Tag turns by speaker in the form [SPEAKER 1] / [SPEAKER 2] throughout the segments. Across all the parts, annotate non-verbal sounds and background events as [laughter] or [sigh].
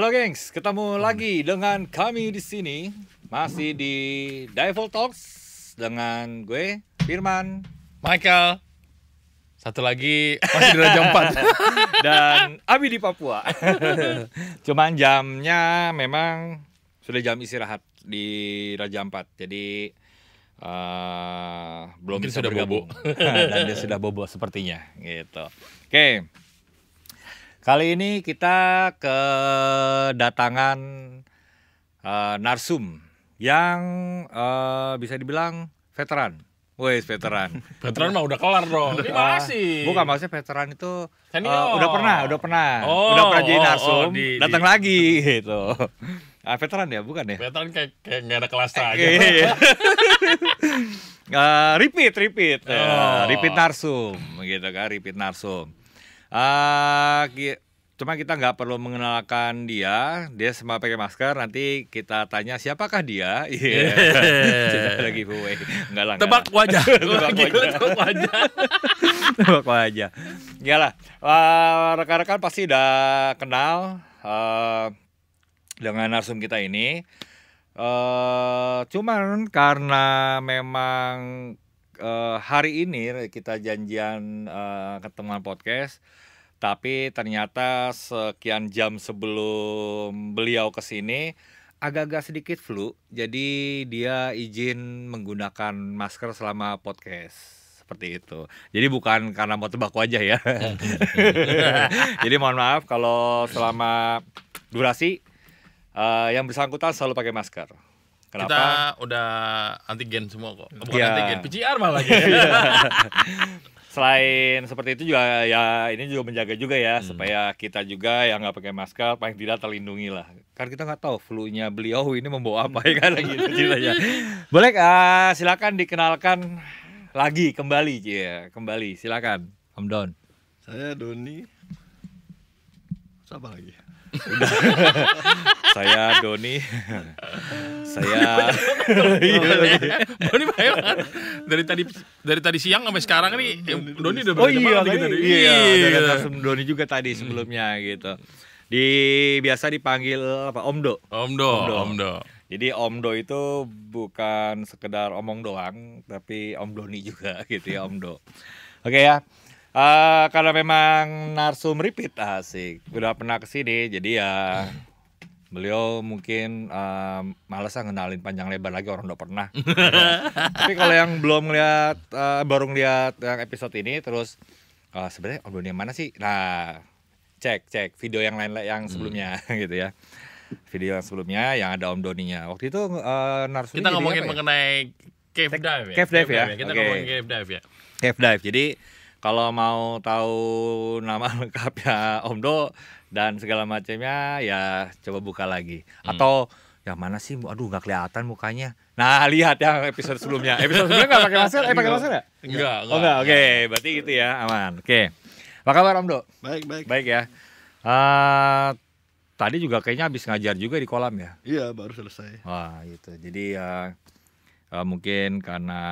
[SPEAKER 1] Halo gengs, ketemu lagi dengan kami di sini masih di Devil Talks dengan gue Firman, Michael, satu lagi masih di jam Empat [laughs] dan Abi di Papua. [laughs] Cuman jamnya memang sudah jam istirahat di Raja Empat, Jadi uh, belum Mungkin bisa sudah bergabung. bobo [laughs] dan dia sudah bobo sepertinya gitu. Oke. Okay. Kali ini kita kedatangan uh, narsum yang uh, bisa dibilang veteran. Wes veteran. [laughs] veteran mah udah kelar dong. Ini masih. Bukan maksudnya veteran itu Senior. Uh, udah pernah, udah pernah. Oh, udah pernah jadi oh, oh, narsum, oh, di, datang di. lagi [laughs] gitu. Ah, veteran ya, bukan ya? Veteran kayak kayak gak ada kelas aja. Okay. Iya, iya, iya. uh, [laughs] repeat, repeat. Oh. Uh, repeat narsum gitu kan, repeat narsum. Uh, cuma kita nggak perlu mengenalkan dia dia semua pakai masker nanti kita tanya siapakah dia [laughs] iya yeah. [laughs] lagi giveaway eh, nggak lah tebak
[SPEAKER 2] [laughs] gitu, wajah tebak wajah tebak wajah
[SPEAKER 1] tebak wajah ya lah uh, rekan-rekan pasti udah kenal uh, dengan narsum kita ini uh, cuman karena memang uh, hari ini kita janjian uh, ketemuan podcast tapi ternyata sekian jam sebelum beliau ke sini agak-agak sedikit flu jadi dia izin menggunakan masker selama podcast seperti itu. Jadi bukan karena mau tebak wajah ya.
[SPEAKER 2] [laughs]
[SPEAKER 1] Jadi mohon maaf kalau selama durasi uh, yang bersangkutan selalu pakai masker. Kenapa? Kita
[SPEAKER 3] udah antigen semua kok. Bukan ya. antigen, PCR malah gitu. [laughs]
[SPEAKER 1] Selain seperti itu juga ya ini juga menjaga juga ya hmm. supaya kita juga yang nggak pakai masker paling tidak terlindungi lah. Kan kita nggak tahu flu-nya beliau ini membawa apa ya kan gitu [laughs] ceritanya. Boleh uh, silakan dikenalkan lagi kembali ya kembali silakan Om Don.
[SPEAKER 4] Saya Doni. Siapa lagi?
[SPEAKER 2] [laughs]
[SPEAKER 1] saya Doni.
[SPEAKER 4] saya iya, iya, Doni iya.
[SPEAKER 1] Bayu
[SPEAKER 3] Dari tadi dari tadi siang sampai sekarang nih eh, Doni udah oh, berapa oh, iya, gitu. Iya, iya.
[SPEAKER 1] Doni juga tadi hmm. sebelumnya gitu. Di biasa dipanggil apa? Omdo. Omdo. Omdo. Omdo. Jadi Omdo itu bukan sekedar omong doang, tapi Om Doni juga [laughs] gitu ya Omdo. Oke ya. Uh, karena memang narsum repeat asik, udah pernah kesini, jadi ya beliau mungkin uh, eh, malas ngenalin panjang lebar lagi orang udah pernah. [laughs] Tapi kalau yang belum lihat uh, eh, baru ngeliat yang episode ini, terus uh, sebenarnya Om Doni mana sih? Nah, cek cek video yang lain yang hmm. sebelumnya hmm. [laughs] gitu ya. Video yang sebelumnya yang ada Om Doninya. Waktu itu uh, narsum kita ngomongin ya?
[SPEAKER 3] mengenai ya? cave dive ya. Cave dive, cave ya? dive ya. ya. Kita ngomongin cave dive ya.
[SPEAKER 1] Cave dive. Jadi kalau mau tahu nama [laughs] lengkapnya Omdo dan segala macamnya ya coba buka lagi hmm. atau yang mana sih aduh nggak kelihatan mukanya nah [laughs] lihat yang episode sebelumnya episode sebelumnya nggak pakai masker eh pakai masker nggak
[SPEAKER 2] enggak enggak, oh, oke
[SPEAKER 1] berarti gitu ya aman oke okay. apa kabar Omdo baik baik baik ya uh, tadi juga kayaknya habis ngajar juga di kolam ya
[SPEAKER 4] iya baru selesai
[SPEAKER 1] wah itu. jadi uh, uh, mungkin karena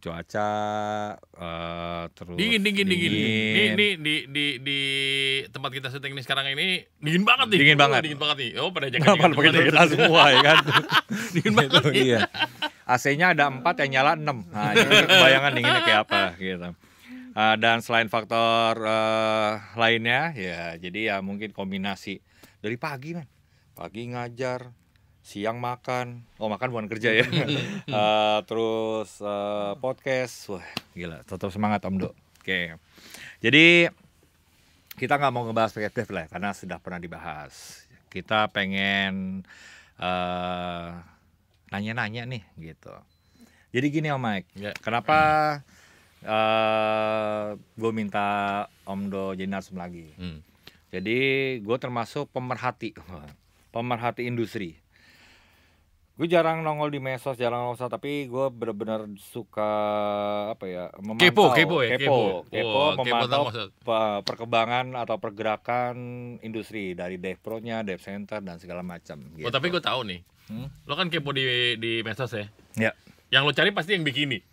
[SPEAKER 1] cuaca uh, terus dingin dingin dingin, Ini,
[SPEAKER 3] di di di tempat kita syuting ini sekarang ini dingin banget nih dingin banget dingin banget nih oh pada jaket pakai jaket semua ya kan [laughs] dingin banget
[SPEAKER 1] gitu, iya AC-nya ada empat yang nyala enam nah, jadi bayangan dinginnya kayak apa gitu uh, dan selain faktor uh, lainnya ya jadi ya mungkin kombinasi dari pagi kan pagi ngajar siang makan oh makan bukan kerja ya uh, [laughs] terus uh, podcast wah gila tetap semangat om do oke okay. jadi kita nggak mau ngebahas perspektif lah karena sudah pernah dibahas kita pengen nanya eh, nanya-nanya nih gitu jadi gini om Mike yeah. kenapa uh, gue minta om do jadi narsum lagi hmm. jadi gue termasuk pemerhati [laughs] pemerhati industri gue jarang nongol di mesos jarang nongol tapi gue bener-bener suka apa ya memantau kepo kepo ya kepo kepo, kepo memantau kepo perkembangan atau pergerakan industri dari dev pro nya dev center dan segala macam
[SPEAKER 3] gitu. oh tapi gitu. gue tahu nih hmm? lo kan kepo di di mesos ya ya yang lo cari pasti yang bikini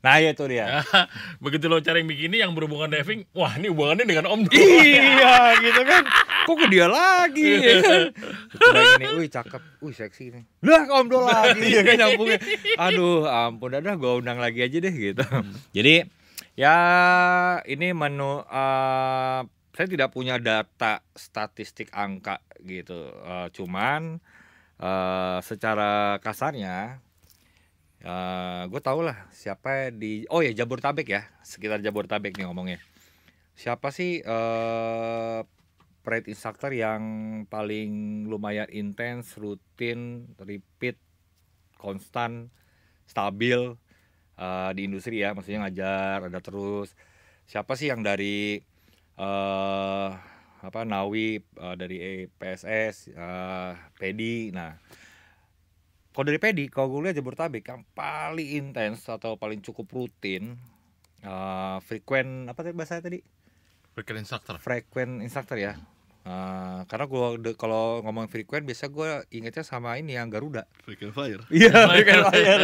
[SPEAKER 3] Nah ya itu dia. [laughs] Begitu lo cari ini yang berhubungan diving, wah ini hubungannya dengan Om.
[SPEAKER 1] iya gitu kan. Kok ke dia lagi? [laughs] Iya. ini, wih cakep, wih seksi ini. Lah Om Do lagi ya kan nyambungnya. Aduh ampun, dah, gue undang lagi aja deh gitu. Jadi ya ini menu uh, saya tidak punya data statistik angka gitu. Uh, cuman uh, secara kasarnya Eh, gue tau lah siapa di oh ya Jabur Tabek ya sekitar Jabur Tabek nih ngomongnya siapa sih uh, eh, private instructor yang paling lumayan intens rutin repeat konstan stabil uh, di industri ya maksudnya ngajar ada terus siapa sih yang dari uh, apa Nawi uh, dari e PSS uh, Pedi nah kalau dari Pedi kalau gue lihat Jabodetabek yang paling intens atau paling cukup rutin uh, eh, frekuen apa tadi bahasa tadi frekuen instructor frekuen instructor ya Uh, karena gue kalau ngomong frequent biasa gue ingetnya sama ini yang Garuda. Frequent fire. Iya, yeah, [laughs] frequent fire.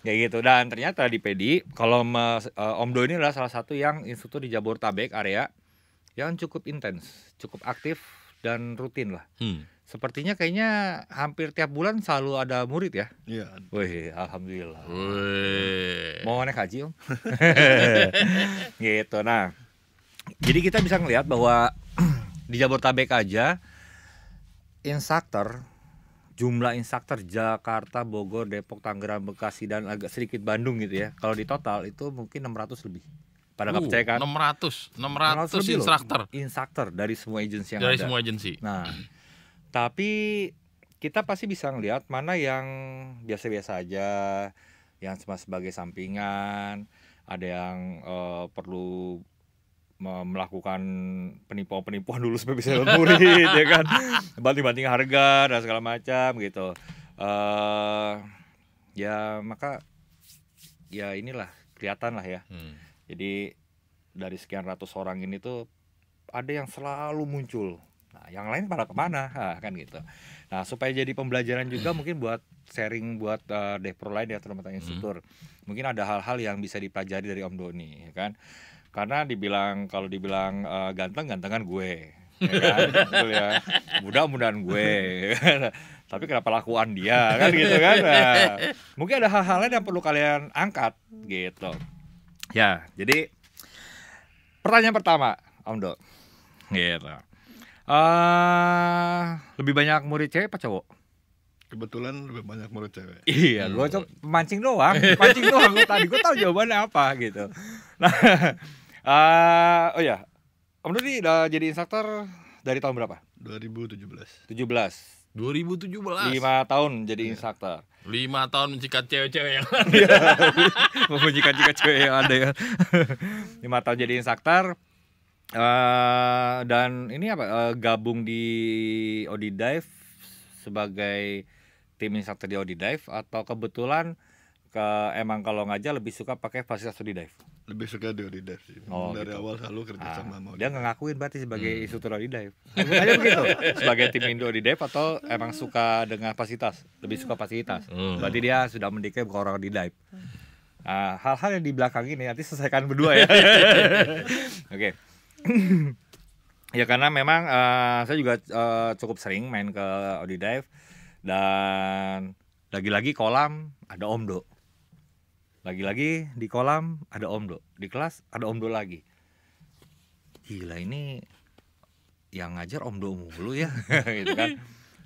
[SPEAKER 1] ya gitu. Dan ternyata di Pedi, kalau uh, Om Do ini adalah salah satu yang instruktur di Jabodetabek area yang cukup intens, cukup aktif dan rutin lah. Hmm. Sepertinya kayaknya hampir tiap bulan selalu ada murid ya. Iya. Wih, alhamdulillah. Wih. Mau naik haji om?
[SPEAKER 2] [laughs]
[SPEAKER 1] gitu. Nah, jadi kita bisa melihat bahwa [clears throat] di Jabodetabek aja instruktur jumlah instruktur Jakarta, Bogor, Depok, Tangerang, Bekasi dan agak sedikit Bandung gitu ya. Kalau di total itu mungkin 600 lebih. Pada uh, percaya kan?
[SPEAKER 3] 600, 600,
[SPEAKER 1] 600 instruktur. Instruktur dari semua agensi yang dari ada. Dari semua agensi. Nah, tapi kita pasti bisa ngelihat mana yang biasa-biasa aja, yang cuma sebagai sampingan, ada yang uh, perlu melakukan penipuan-penipuan dulu supaya bisa murid [laughs] ya kan banting-banting harga dan segala macam gitu uh, ya maka ya inilah kelihatan lah ya hmm. jadi dari sekian ratus orang ini tuh ada yang selalu muncul Nah, yang lain pada kemana? Nah, kan gitu. Nah, supaya jadi pembelajaran juga [clears throat] mungkin buat sharing buat uh, depro lain ya teman-teman hmm. instruktur. Mungkin ada hal-hal yang bisa dipelajari dari Om Doni, ya kan? Karena dibilang kalau dibilang uh, ganteng gantengan gue, ya kan? [laughs] ya. Mudah-mudahan gue. Ya kan? Tapi kenapa lakuan dia kan gitu kan? Nah, mungkin ada hal-hal lain yang perlu kalian angkat gitu. Ya, jadi pertanyaan pertama, Om Do. Gitu. Uh, lebih banyak murid cewek apa cowok?
[SPEAKER 4] Kebetulan lebih banyak murid cewek. Iya, lu hmm. gue
[SPEAKER 1] coba mancing doang, mancing doang. Gua tadi gue tahu jawabannya apa gitu. Nah, uh, [laughs] oh ya, Om Dudi udah jadi instruktur dari tahun berapa? 2017. 17. 2017. 5 tahun jadi yeah. instruktur.
[SPEAKER 3] 5 tahun mencikat cewek-cewek yang iya.
[SPEAKER 1] ada. [laughs] mencikat-cikat cewek yang ada ya. 5 [laughs] tahun jadi instruktur. Uh, dan ini apa uh, gabung di Dive sebagai tim instruktur di Dive atau kebetulan ke emang kalau ngajak lebih suka pakai fasilitas Dive?
[SPEAKER 4] Lebih suka di Dive
[SPEAKER 1] sih. Oh, Dari gitu.
[SPEAKER 4] awal selalu kerja ah, sama
[SPEAKER 1] Odidive. Dia nggak ngakuin berarti sebagai hmm. instruktur Dive Aja begitu. [laughs] sebagai tim Indo Dive atau emang suka dengan fasilitas? Lebih suka fasilitas. Hmm. Berarti dia sudah mendikte bukan orang Odi dive. Ah, hal-hal yang di belakang ini nanti selesaikan berdua ya. [laughs] Oke. okay. [laughs] ya karena memang uh, saya juga uh, cukup sering main ke Audi Dive dan lagi-lagi kolam ada Omdo. Lagi-lagi di kolam ada Omdo, di kelas ada Omdo lagi. Gila ini yang ngajar Omdo mulu ya [laughs] gitu kan.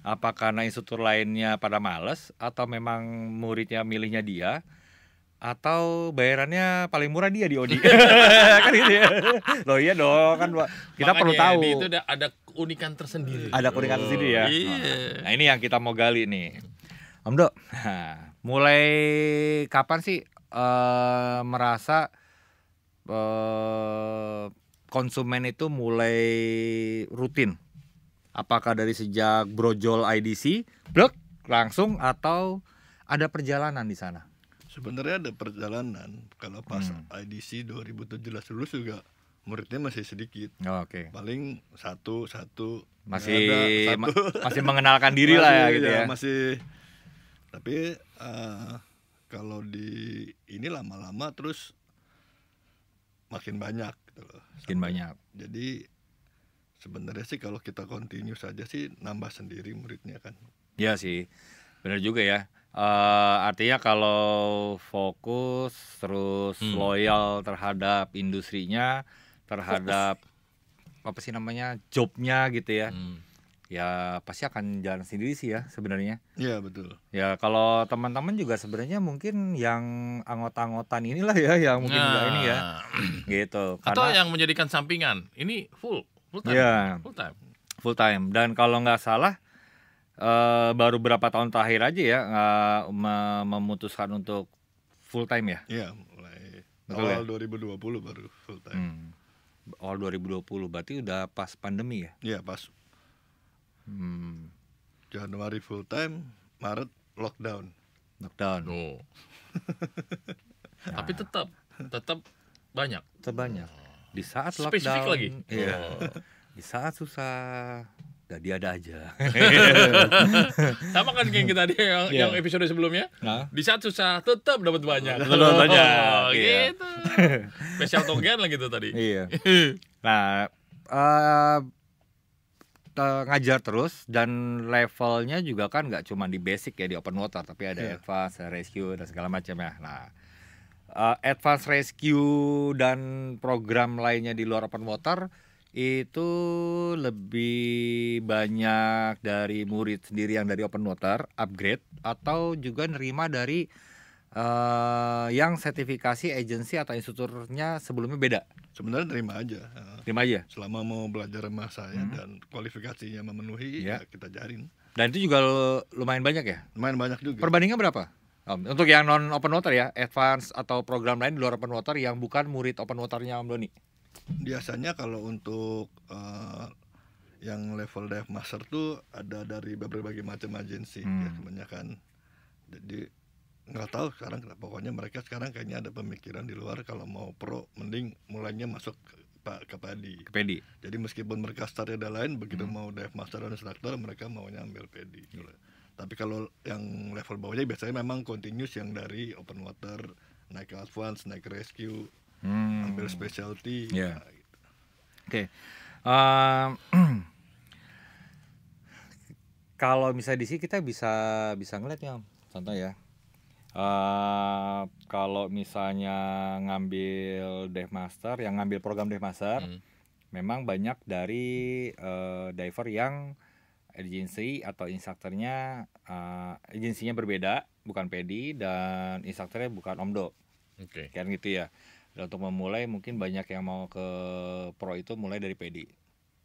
[SPEAKER 1] Apa karena instruktur lainnya pada males atau memang muridnya milihnya dia? atau bayarannya paling murah dia di Odi [laughs] kan gitu ya loh iya dong kan kita perlu tahu itu
[SPEAKER 3] ada, ada keunikan tersendiri ada keunikan tersendiri ya iya.
[SPEAKER 1] nah ini yang kita mau gali nih Om Dok mulai kapan sih uh, merasa uh, konsumen itu mulai rutin apakah dari sejak brojol IDC blok langsung atau ada perjalanan di sana
[SPEAKER 4] sebenarnya ada perjalanan kalau pas hmm. IDC 2017 dulu juga muridnya masih sedikit. Oh, Oke. Okay. Paling satu satu masih ada, satu. Ma masih mengenalkan diri lah ya gitu ya. ya. Masih tapi uh, kalau di ini lama-lama terus makin banyak gitu loh. Makin banyak. Jadi sebenarnya sih kalau kita continue saja sih nambah sendiri muridnya kan.
[SPEAKER 1] ya sih. Benar juga ya. Uh, artinya kalau fokus terus hmm. loyal terhadap industrinya, terhadap fokus. apa sih namanya jobnya gitu ya, hmm. ya pasti akan jalan sendiri sih ya sebenarnya.
[SPEAKER 4] ya betul.
[SPEAKER 1] Ya kalau teman-teman juga sebenarnya mungkin yang
[SPEAKER 3] anggota-anggotan inilah ya yang mungkin nah. ini ya, nah.
[SPEAKER 1] gitu. Karena, Atau yang
[SPEAKER 3] menjadikan sampingan, ini full full time. Ya, full time.
[SPEAKER 1] Full time. Dan kalau nggak salah Eh, baru berapa tahun terakhir aja ya uh, memutuskan untuk full time ya?
[SPEAKER 4] Iya, mulai Betul ya? awal ya? 2020 baru full time. Hmm.
[SPEAKER 1] Awal 2020
[SPEAKER 4] berarti udah pas pandemi ya? Iya, pas. Hmm. Januari full time, Maret lockdown. Lockdown. Oh. [laughs] nah. Tapi tetap tetap banyak. Tetap oh. Di saat Spesifik lockdown. Spesifik lagi.
[SPEAKER 1] Iya. Oh.
[SPEAKER 3] Di saat susah dia ada aja. [laughs] Sama kan kayak kita tadi [laughs] yang, yeah. yang episode sebelumnya. Nah. Di saat susah tetap dapat banyak. Tetap banyak. Oh, iya. gitu. [laughs] Special token lah gitu tadi.
[SPEAKER 1] Iya. Nah, uh, ngajar terus dan levelnya juga kan nggak cuma di basic ya di open water tapi ada yeah. advance, rescue dan segala macam ya. Nah, uh, advance rescue dan program lainnya di luar open water itu lebih banyak dari murid sendiri yang dari open water upgrade atau juga nerima dari uh, yang sertifikasi agensi atau instrukturnya sebelumnya beda sebenarnya terima aja terima aja selama mau belajar sama saya hmm. dan kualifikasinya memenuhi ya. ya kita jarin dan itu juga lumayan banyak ya lumayan banyak juga perbandingan berapa Om, untuk yang non open water ya, advance atau program lain di luar open water yang bukan murid open waternya Om Doni
[SPEAKER 4] biasanya kalau untuk uh, yang level dive master tuh ada dari berbagai macam agensi hmm. ya kebanyakan jadi nggak tahu sekarang pokoknya mereka sekarang kayaknya ada pemikiran di luar kalau mau pro mending mulainya masuk pak ke padi ke pedi jadi meskipun mereka startnya ada lain begitu hmm. mau dive master dan instructor mereka maunya ambil pedi iya. hmm. Gitu. tapi kalau yang level bawahnya biasanya memang continuous yang dari open water naik advance naik rescue
[SPEAKER 1] hmm. ambil
[SPEAKER 4] specialty yeah. Iya. Ya, gitu. oke
[SPEAKER 1] okay. um, ehm, [clears throat] kalau misalnya di sini kita bisa bisa ngeliat ya contoh ya Uh, kalau misalnya ngambil Dive Master, yang ngambil program Dive Master, hmm. memang banyak dari uh, diver yang agensi atau instrukturnya uh, eh, agensinya berbeda, bukan pedi dan instrukturnya bukan omdo. Oke. Okay. Kan gitu ya dan untuk memulai mungkin banyak yang mau ke pro itu mulai dari pedi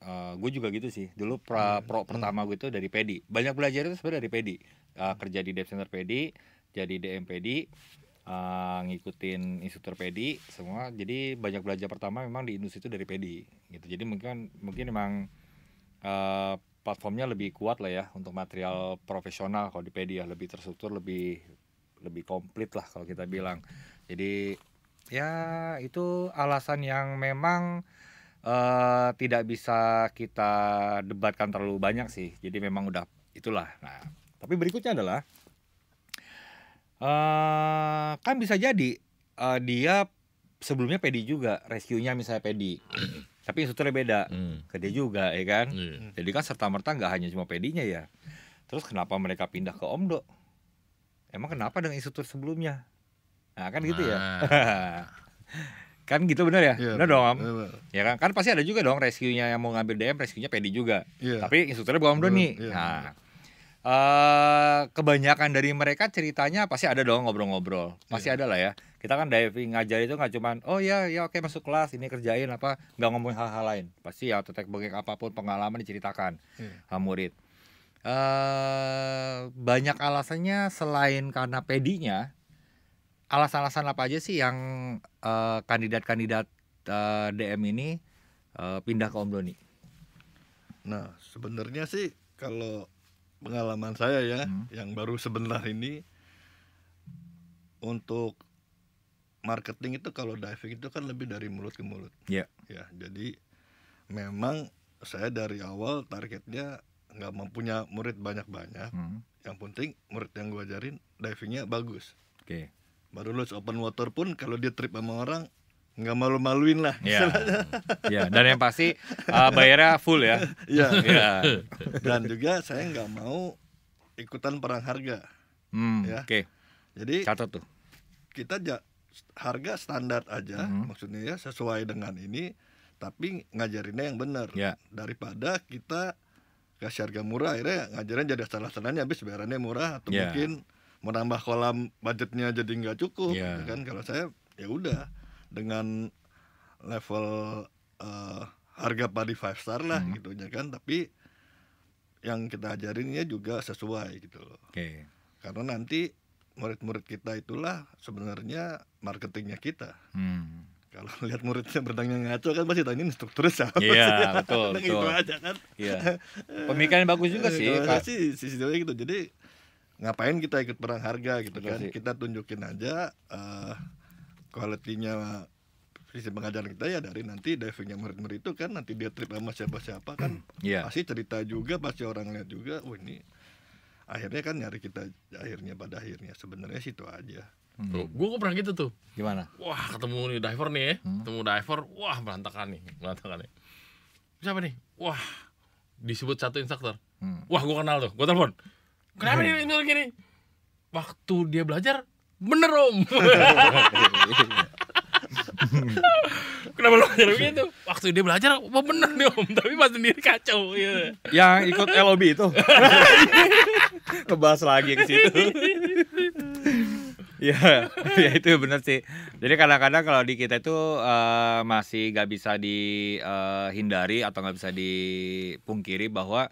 [SPEAKER 1] uh, gue juga gitu sih dulu pra, iya, pro iya. pertama gue itu dari pedi banyak belajar itu sebenarnya dari pedi uh, kerja di dev center pedi jadi dm pedi uh, ngikutin instruktur pedi semua jadi banyak belajar pertama memang di industri itu dari pedi gitu jadi mungkin mungkin emang uh, platformnya lebih kuat lah ya untuk material profesional kalau di pedi ya lebih terstruktur lebih lebih komplit lah kalau kita bilang jadi Ya, itu alasan yang memang, uh, tidak bisa kita debatkan terlalu banyak sih. Jadi memang udah itulah. Nah, tapi berikutnya adalah uh, kan bisa jadi, uh, dia sebelumnya pedi juga, rescue-nya misalnya pedi. [clears throat] Tapi instrukturnya beda, hmm. ke dia juga ya kan. hmm. Jadi kan serta-merta nggak hanya cuma pedinya ya. Terus kenapa mereka pindah ke Omdo? Emang kenapa dengan instruktur sebelumnya? Nah, kan gitu ya. Nah. [laughs] kan gitu bener ya? Yeah, iya, bener dong. Yeah, ya kan? Kan pasti ada juga dong rescue-nya yang mau ngambil DM, rescue-nya pedi juga. Yeah. Tapi instrukturnya bukan Doni. Yeah. Nah, Uh, kebanyakan dari mereka ceritanya pasti ada dong ngobrol-ngobrol pasti yeah. ada lah ya kita kan diving ngajar itu nggak cuman oh ya ya oke masuk kelas ini kerjain apa nggak ngomong hal-hal lain pasti ya tetek bengek apapun pengalaman diceritakan yeah. Iya. murid uh, banyak alasannya selain karena pedinya alasan-alasan apa aja sih yang eh, kandidat-kandidat uh, uh, eh, DM ini uh,
[SPEAKER 4] pindah ke Om Doni? Nah, sebenarnya sih kalau pengalaman saya ya, hmm. yang baru sebentar ini untuk marketing itu kalau diving itu kan lebih dari mulut ke mulut. Iya. Yeah. Ya, jadi memang saya dari awal targetnya nggak mempunyai murid banyak-banyak. Hmm. Yang penting murid yang gue ajarin divingnya bagus. Oke. Okay baru lulus open water pun kalau dia trip sama orang nggak malu-maluin lah. Iya. [laughs] ya, dan yang pasti uh, bayarnya full ya. Iya. ya. Dan juga saya nggak mau ikutan perang harga. Hmm, ya. Oke. Okay. Jadi catat tuh. Kita ja harga standar aja, mm -hmm. maksudnya ya sesuai dengan ini, tapi ngajarinnya yang benar. Ya. Daripada kita kasih harga murah, akhirnya ngajarin jadi salah salahnya habis bayarannya murah atau ya. mungkin menambah kolam budgetnya jadi nggak cukup yeah. Gitu kan kalau saya ya udah dengan level uh, harga padi five star lah hmm. gitu ya kan tapi yang kita ajarinnya juga sesuai gitu loh okay. karena nanti murid-murid kita itulah sebenarnya marketingnya kita hmm kalau lihat muridnya berenangnya ngaco kan pasti tanya instruktur siapa iya betul, betul. gitu aja kan yeah. [laughs] pemikiran bagus juga eh, sih sih sisi gitu jadi ngapain kita ikut perang harga gitu Betul kan sih. kita tunjukin aja uh, eh, kualitinya sisi pengajaran kita ya dari nanti divingnya murid-murid itu kan nanti dia trip sama siapa-siapa kan hmm, yeah. pasti cerita juga pasti orang lihat juga wah ini akhirnya kan nyari kita akhirnya pada akhirnya sebenarnya situ aja Hmm. Tuh, gue pernah gitu tuh. Gimana?
[SPEAKER 3] Wah, ketemu nih diver nih ya. Hmm. Ketemu diver, wah berantakan nih, berantakan nih. Siapa nih? Wah, disebut satu instruktur. Hmm. Wah, gua kenal tuh. gua telepon kenapa dia hmm. nyuruh gini waktu dia belajar bener om [laughs] Kenapa lo ngajar begitu? Waktu dia belajar, wah bener nih om, tapi pas sendiri kacau. Gitu.
[SPEAKER 1] Yang ikut LOB itu. Kebas [laughs] lagi ke situ. [laughs] ya, ya itu bener sih. Jadi kadang-kadang kalau di kita itu uh, masih gak bisa dihindari eh, uh, atau gak bisa dipungkiri bahwa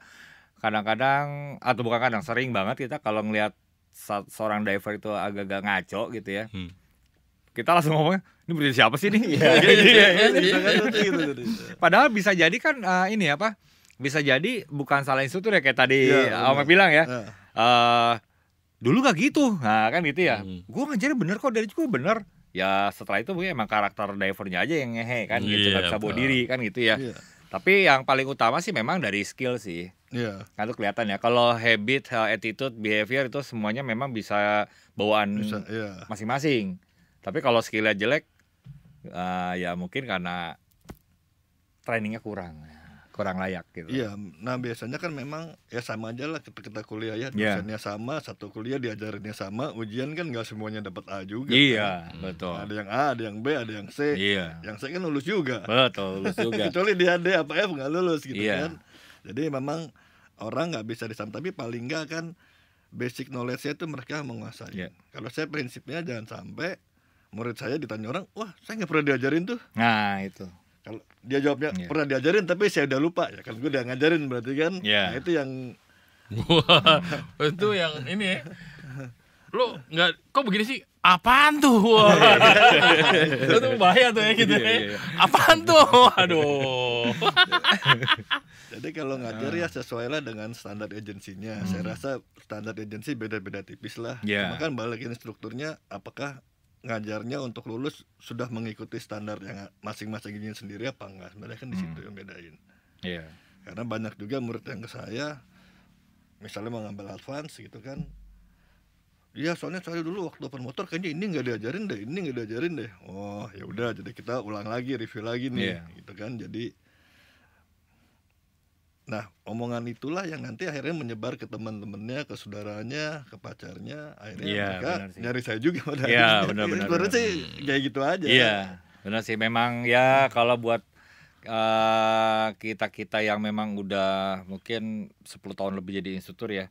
[SPEAKER 1] kadang-kadang atau bukan kadang sering banget kita kalau ngelihat seorang diver itu agak-agak ngaco gitu ya. Hmm. Kita langsung ngomong ini berarti siapa sih ini Padahal bisa jadi kan uh, ini apa? Bisa jadi bukan salah instruktur ya kayak tadi ya, Om bilang ya. ya. Uh, dulu gak gitu, nah kan gitu ya. Hmm. Gue ngajarin bener kok dari gue bener. Ya setelah itu mungkin ya, emang karakter divernya aja yang ngehe kan, gitu yeah, gak bisa bawa diri kan gitu ya. Yeah. Tapi yang paling utama sih memang dari skill sih Yeah. Nah, itu kelihatan ya. Kalau habit, eh, attitude, behavior itu semuanya memang bisa bawaan bisa, iya. masing-masing. Tapi kalau skillnya jelek, uh, ya mungkin karena trainingnya kurang kurang layak gitu. Iya,
[SPEAKER 4] nah biasanya kan memang ya sama aja lah kita, kita kuliah ya, iya. dosennya yeah. sama, satu kuliah diajarinnya sama, ujian kan nggak semuanya dapat A juga. Iya, kan? betul. ada yang A, ada yang B, ada yang C. Iya. Yang C kan lulus juga. Betul, lulus juga. [laughs] Kecuali dia D apa F nggak lulus gitu yeah. kan jadi memang orang nggak bisa disam tapi paling nggak kan basic knowledge saya itu mereka menguasai yeah. kalau saya prinsipnya jangan sampai murid saya ditanya orang wah saya nggak pernah diajarin tuh
[SPEAKER 1] nah itu
[SPEAKER 4] kalau dia jawabnya yeah. pernah diajarin tapi saya udah lupa ya kan gue udah ngajarin berarti kan yeah. nah, itu yang Wah,
[SPEAKER 3] itu yang ini ya. Lo nggak, kok begini sih? apaan tuh? itu tuh bahaya tuh ya gitu ya. Iya, iya, iya. Apaan tuh?
[SPEAKER 4] Aduh. Jadi kalau ngajar ya sesuai lah dengan standar agensinya. Hmm. Saya rasa standar agensi beda-beda tipis lah. Yeah. Maka kan balikin strukturnya apakah ngajarnya untuk lulus sudah mengikuti standar yang masing-masing ini sendiri apa enggak? Sebenarnya kan di situ hmm. yang bedain. Yeah. Karena banyak juga murid yang ke saya misalnya mengambil advance gitu kan Iya, soalnya saya dulu waktu open motor kayaknya ini nggak diajarin deh, ini nggak diajarin deh. Oh, ya udah, jadi kita ulang lagi, review lagi nih, yeah. gitu kan. Jadi, nah omongan itulah yang nanti akhirnya menyebar ke teman-temannya, ke saudaranya, ke pacarnya. Akhirnya yeah, mereka nyari saya juga pada yeah, akhirnya. Benar, Sebenarnya sih kayak gitu aja. Iya, yeah,
[SPEAKER 1] benar sih. Memang ya kalau buat uh, eh, kita kita yang memang udah mungkin 10 tahun lebih jadi instruktur ya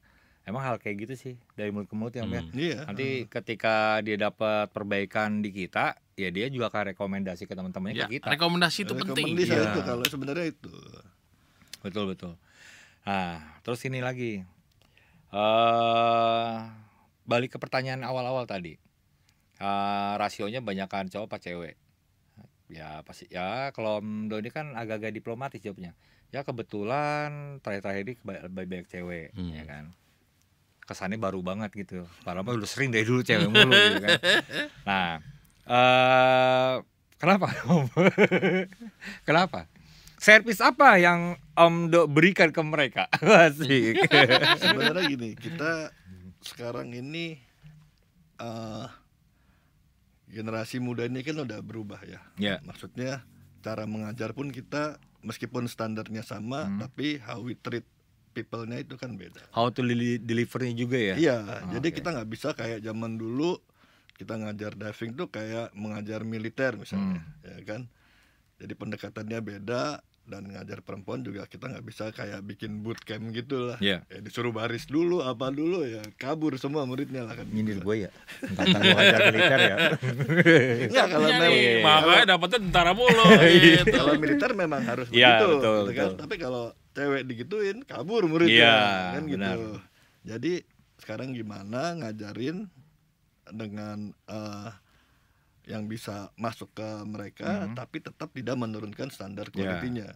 [SPEAKER 1] emang hal kayak gitu sih dari mulut ke mulut ya, ya? hmm. ya. Yeah. Nanti hmm. ketika dia dapat perbaikan di kita, ya dia juga akan rekomendasi ke teman-temannya ya, ke iya, kita. Rekomendasi itu rekomendasi penting. Rekomendasi ya. itu kalau
[SPEAKER 4] sebenarnya itu.
[SPEAKER 1] Betul betul. Nah, terus ini lagi. Uh, balik ke pertanyaan awal-awal tadi. Uh, rasionya banyakkan cowok apa cewek? Ya pasti ya kalau Mdo ini kan agak-agak diplomatis jawabnya. Ya kebetulan terakhir-terakhir ini banyak cewek hmm. ya kan kesannya baru banget gitu padahal udah sering dari dulu cewek mulu gitu kan [laughs] nah uh, kenapa om [laughs] kenapa Servis apa yang Om Dok berikan ke mereka? [laughs] Asik. Sebenarnya
[SPEAKER 4] gini, kita sekarang ini uh, generasi muda ini kan udah berubah ya. Yeah. Maksudnya cara mengajar pun kita meskipun standarnya sama, hmm. tapi how we treat Peoplenya itu kan beda.
[SPEAKER 1] How to delivernya juga ya? Iya, oh, jadi okay. kita
[SPEAKER 4] nggak bisa kayak zaman dulu kita ngajar diving tuh kayak mengajar militer misalnya, hmm. ya kan? Jadi pendekatannya beda dan ngajar perempuan juga kita nggak bisa kayak bikin bootcamp gitu lah. Yeah. Ya, disuruh baris dulu apa dulu ya kabur semua muridnya lah kan. Nyindir gue ya. Tentara ngajar militer ya. Enggak [laughs] kalau memang makanya eh, dapetnya tentara mulu gitu. [laughs] kalau militer memang harus iya, begitu. betul, gitu kan. betul. Tapi kalau cewek digituin kabur muridnya ya, kan gitu jadi sekarang gimana ngajarin dengan uh, yang bisa masuk ke mereka mm -hmm. tapi tetap tidak menurunkan standar iya. kualitinya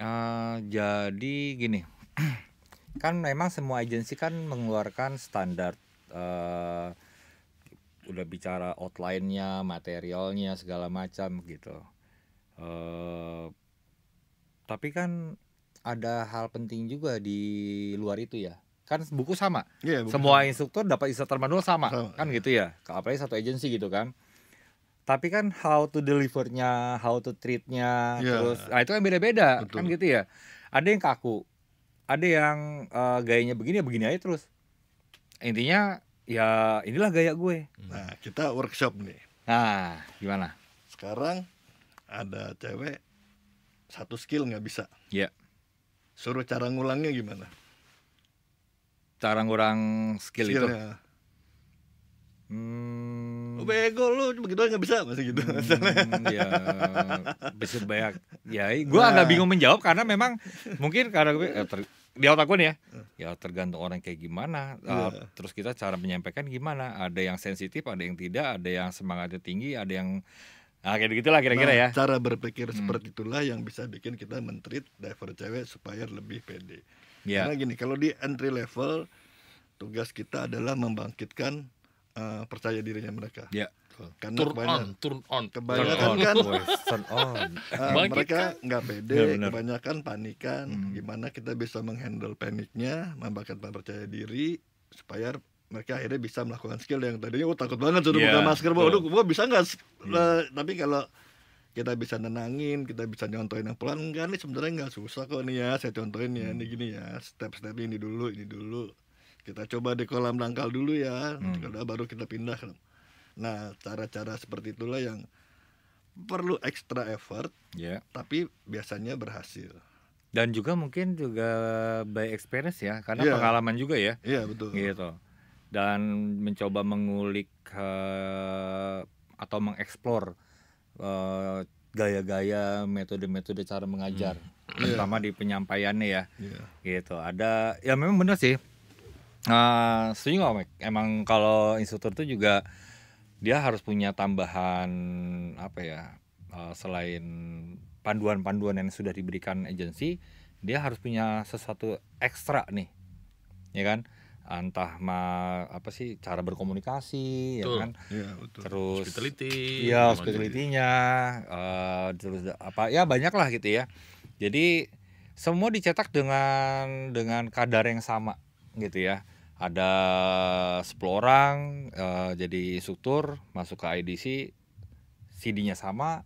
[SPEAKER 1] yeah. uh, jadi gini [clears throat] kan memang semua agensi kan mengeluarkan standar uh, udah bicara outline-nya, materialnya segala macam gitu. Uh, tapi kan ada hal penting juga di luar itu ya kan buku sama yeah, buku semua sama. instruktur dapat instruktur manual sama, sama kan gitu ya ke apalagi satu agensi gitu kan tapi kan how to delivernya how to treatnya yeah. terus nah itu kan beda-beda kan gitu ya ada yang kaku ada yang uh, gayanya begini ya begini aja terus intinya ya inilah gaya gue nah kita workshop nih nah gimana
[SPEAKER 4] sekarang ada cewek satu skill nggak bisa Iya. yeah. suruh cara ngulangnya gimana
[SPEAKER 1] cara ngurang skill Skillnya. itu ya.
[SPEAKER 4] Hmm. Lu bego lu begitu gak bisa masih gitu. Hmm, ya
[SPEAKER 1] bisa banyak. Ya, gue nah. agak bingung menjawab karena memang mungkin karena gue eh, ter, di otak gue nih ya, ya tergantung orang kayak gimana. Yeah. Uh, iya. terus kita cara menyampaikan gimana. Ada yang sensitif, ada yang tidak, ada yang semangatnya tinggi, ada yang Nah, kayak gitulah kira-kira nah, ya. Cara
[SPEAKER 4] berpikir hmm. seperti itulah yang bisa bikin kita mentreat driver cewek supaya lebih pede. Yeah. Karena gini, kalau di entry level tugas kita adalah membangkitkan uh, percaya dirinya mereka. Yeah. Ya. Karena turn kebanyakan, on, turn on. Kebanyakan turn kan, on, turn on. Uh, [laughs] mereka nggak pede, ya, kebanyakan panikan. Hmm. Gimana kita bisa menghandle paniknya, membangkitkan percaya diri supaya mereka akhirnya bisa melakukan skill yang tadinya gue oh, takut banget sudah yeah, buka masker, waduh gue bisa nggak? hmm. tapi kalau kita bisa nenangin, kita bisa nyontoin yang pelan enggak nih sebenarnya nggak susah kok nih ya, saya contohin ya, hmm. ini gini ya, step-step ini dulu, ini dulu, kita coba di kolam dangkal dulu ya, hmm. kalau baru kita pindah. Nah cara-cara seperti itulah yang perlu extra effort, yeah. tapi biasanya berhasil
[SPEAKER 1] dan juga mungkin juga by experience ya karena yeah. pengalaman juga ya iya yeah, betul gitu dan mencoba mengulik uh, atau mengeksplor uh, gaya-gaya metode-metode cara mengajar hmm. Iya. terutama yeah. di penyampaiannya ya yeah. gitu ada ya memang benar sih uh, setuju nggak emang kalau instruktur itu juga dia harus punya tambahan apa ya uh, selain panduan-panduan yang sudah diberikan agensi dia harus punya sesuatu ekstra nih ya kan antah ma apa sih cara berkomunikasi ya betul. ya kan ya, betul. terus hospitality ya hospitality-nya uh, terus apa ya banyak lah gitu ya jadi semua dicetak dengan dengan kadar yang sama gitu ya ada 10 orang uh, jadi instruktur masuk ke IDC CD-nya sama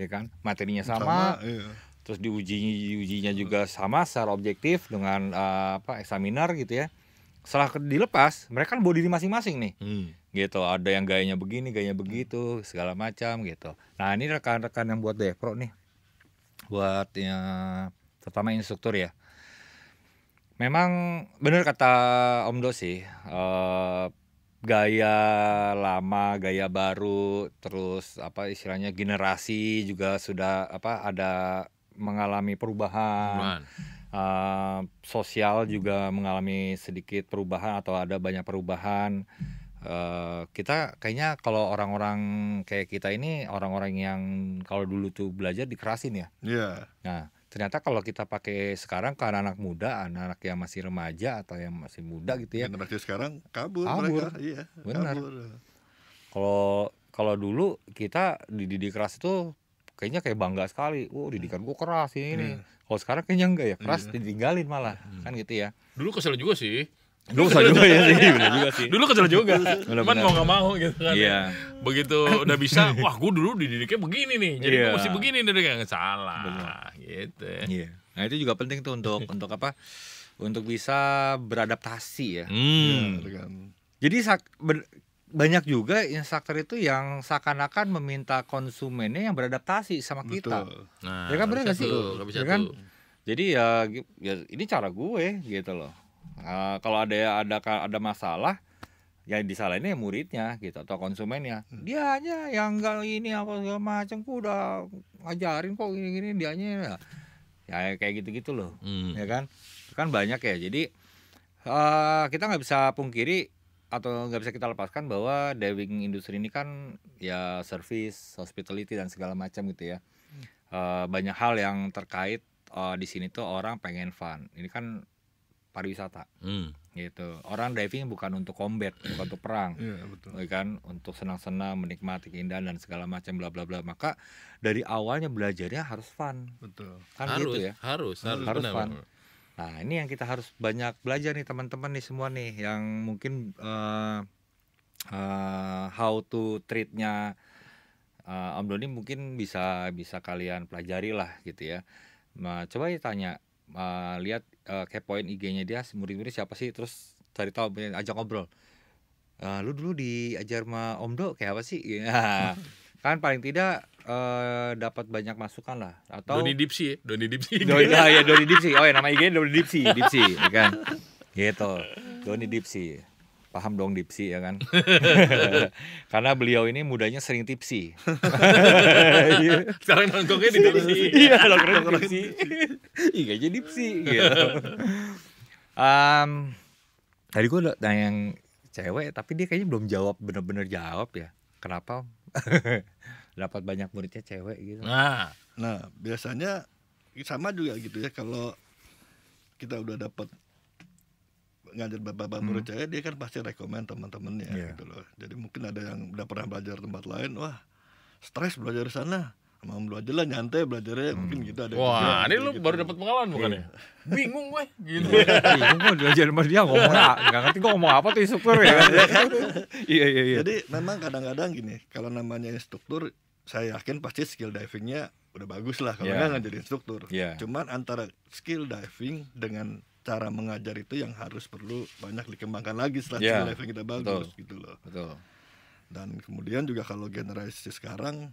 [SPEAKER 1] ya kan materinya sama, sama iya terus diuji ujinya juga sama secara objektif dengan uh, apa examiner gitu ya setelah dilepas mereka kan bawa diri masing-masing nih hmm. gitu ada yang gayanya begini gayanya begitu segala macam gitu nah ini rekan-rekan yang buat Devpro nih buat ya, terutama instruktur ya memang benar kata Om Do sih uh, gaya lama gaya baru terus apa istilahnya generasi juga sudah apa ada mengalami perubahan. perubahan sosial juga mengalami sedikit perubahan atau ada banyak perubahan. Uh, kita kayaknya kalau orang-orang kayak kita ini orang-orang yang kalau dulu tuh belajar dikerasin ya. Iya. Yeah. Nah, ternyata kalau kita pakai sekarang ke anak-anak muda, anak-anak yang masih remaja atau yang masih muda gitu ya. Generasi sekarang kabur, kabur. mereka. Iya. Benar. Kalau kalau dulu kita dididik keras itu kayaknya kayak bangga sekali. oh, didikan gue keras ini hmm. Kalau sekarang kayaknya enggak ya, keras hmm. ditinggalin malah. Hmm. Kan gitu ya.
[SPEAKER 3] Dulu kesel juga sih. Dulu kesel juga ya sih, [laughs] juga sih. Dulu kesel juga. Cuman mau gak mau gitu kan. Ya. Iya. Begitu udah bisa, [laughs] wah gue dulu dididiknya begini nih. Jadi yeah. gue mesti begini nih Enggak salah. Benar. Gitu.
[SPEAKER 1] Iya. Nah, itu juga penting tuh untuk [laughs] untuk apa? Untuk bisa beradaptasi ya. Hmm. Ya, jadi sak, ber, banyak juga instruktur itu yang seakan-akan meminta konsumennya yang beradaptasi sama kita. Betul.
[SPEAKER 2] Nah, ya kan benar sih? ya kan?
[SPEAKER 1] Jadi ya, ya ini cara gue gitu loh. Uh, kalau ada ada ada masalah ya yang disalahinnya ini ya muridnya gitu atau konsumennya. Hmm. Dia aja yang enggak ini apa segala macam kok udah ngajarin kok gini-gini ya. ya kayak gitu-gitu loh. Hmm. Ya kan? Kan banyak ya. Jadi uh, kita nggak bisa pungkiri atau nggak bisa kita lepaskan bahwa diving industri ini kan ya service, hospitality dan segala macam gitu ya. Uh, banyak hal yang terkait uh, di sini tuh orang pengen fun. Ini kan pariwisata. Hmm. Gitu. Orang diving bukan untuk combat, bukan untuk perang. Iya, betul. Iya kan untuk senang-senang, menikmati keindahan dan segala macam bla bla bla. Maka dari awalnya belajarnya harus fun. Betul. Kan harus, gitu ya. Harus, harus, harus benar, fun. Benar. Nah, ini yang kita harus banyak belajar nih teman-teman nih semua nih yang mungkin uh, uh, how to treatnya uh, Om Doni mungkin bisa bisa kalian pelajari lah gitu ya. Nah, coba tanya uh, lihat uh, kepoin IG-nya dia murid-murid siapa sih terus cari tahu ajak ngobrol. Uh, lu dulu diajar sama Om Do kayak apa sih? [laughs] Nah, kan paling tidak uh, dapat banyak masukan lah atau Doni Dipsi ya Doni Dipsi Doni ya, ya Doni Dipsi oh ya nama IG Doni Dipsi Dipsi ya kan gitu Doni Dipsi paham dong Dipsi ya kan [laughs] karena beliau ini mudanya sering tipsi [laughs] sekarang nongkrongnya di Dipsi [laughs] iya nongkrong Dipsi iya jadi Dipsi gitu um, tadi gue tanya yang cewek tapi dia kayaknya belum jawab bener-bener jawab ya kenapa
[SPEAKER 2] [laughs]
[SPEAKER 4] dapat banyak muridnya cewek gitu nah nah biasanya sama juga gitu ya kalau kita udah dapat ngajar bapak-bapak murid hmm. cewek dia kan pasti rekomend teman-temannya yeah. gitu loh jadi mungkin ada yang udah pernah belajar tempat lain wah stres belajar di sana Emang belajar lah nyantai belajarnya hmm. mungkin gitu ada. Wah, ini lu gitu. baru dapat pengalaman bukan ya? Iya. Bingung gue gitu. Iya, bingung gue belajar sama dia ngomong enggak ngerti gue ngomong apa tuh instruktur ya. Iya iya iya. Jadi memang kadang-kadang gini, kalau namanya instruktur saya yakin pasti skill divingnya udah bagus lah kalau yeah. nggak jadi instruktur. Yeah. Cuman antara skill diving dengan cara mengajar itu yang harus perlu banyak dikembangkan lagi setelah yeah. skill diving kita bagus Betul. gitu loh. Betul. Dan kemudian juga kalau generasi sekarang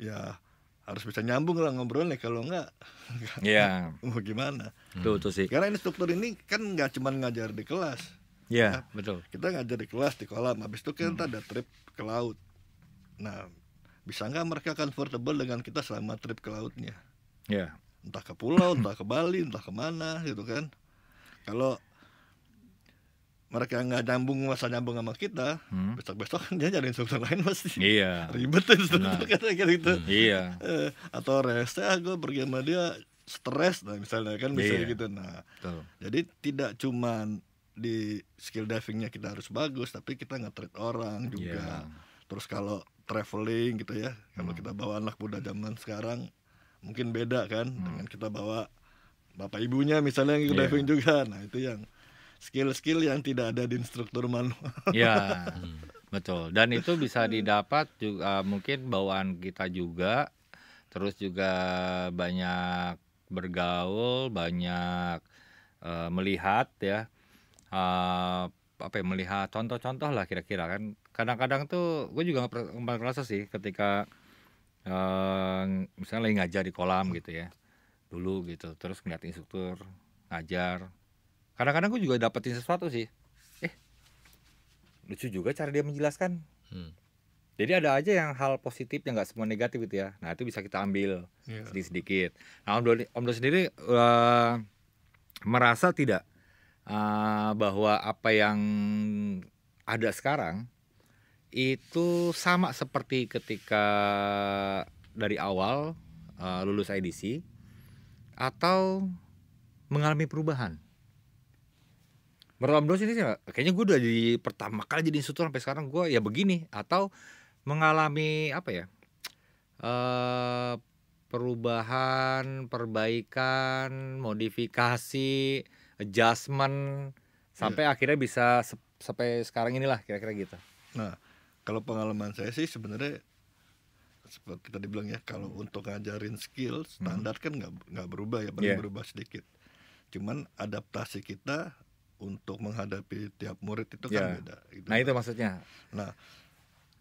[SPEAKER 4] ya harus bisa nyambung lah ngobrolnya kalau enggak
[SPEAKER 2] [laughs] ya
[SPEAKER 4] yeah. mau gimana hmm. tuh tuh sih karena ini struktur ini kan nggak cuma ngajar di kelas
[SPEAKER 1] ya yeah, nah, betul
[SPEAKER 4] kita ngajar di kelas di kolam habis itu kita hmm. ada trip ke laut nah bisa nggak mereka comfortable dengan kita selama trip ke lautnya ya yeah. entah ke pulau entah ke Bali entah kemana gitu kan kalau mereka nggak nyambung masa nyambung sama kita hmm. besok besok kan dia nyari instruktur lain pasti iya. [laughs] ribet instruktur nah. kata gitu hmm. iya eh, atau rest ya ah, gue pergi sama dia stres nah misalnya kan misalnya iya. gitu nah Betul. jadi tidak cuman di skill divingnya kita harus bagus tapi kita nggak treat orang juga yeah. terus kalau traveling gitu ya kalau hmm. kita bawa anak muda zaman sekarang mungkin beda kan hmm. dengan kita bawa bapak ibunya misalnya yang yeah. diving juga nah itu yang skill-skill yang tidak ada di instruktur manual. [laughs] Ya, hmm.
[SPEAKER 1] betul. Dan itu bisa didapat juga eh, mungkin bawaan kita juga, terus juga banyak bergaul, banyak uh, melihat ya, uh, apa ya melihat contoh-contoh lah kira-kira kan. Kadang-kadang tuh gue juga nggak merasa sih ketika uh, misalnya lagi ngajar di kolam gitu ya, dulu gitu, terus ngeliat instruktur ngajar kadang-kadang gue juga dapetin sesuatu sih eh lucu juga cara dia menjelaskan hmm. jadi ada aja yang hal positif yang nggak semua negatif gitu ya nah itu bisa kita ambil yeah. sedikit sedikit nah om Doli, om Doli sendiri uh, merasa tidak uh, bahwa apa yang ada sekarang itu sama seperti ketika dari awal uh, lulus IDC atau mengalami perubahan Merlam dos ini sih kayaknya gue udah di pertama kali jadi instruktur sampai sekarang gue ya begini atau mengalami apa ya uh, perubahan perbaikan modifikasi adjustment sampai yeah.
[SPEAKER 4] akhirnya bisa sampai sekarang inilah kira-kira gitu nah kalau pengalaman saya sih sebenarnya seperti tadi bilang ya kalau untuk ngajarin skill hmm. standar hmm. kan nggak nggak berubah ya paling yeah. berubah sedikit cuman adaptasi kita untuk menghadapi tiap murid itu kan ya. beda.
[SPEAKER 1] Gitu. Nah itu kan. maksudnya.
[SPEAKER 4] Nah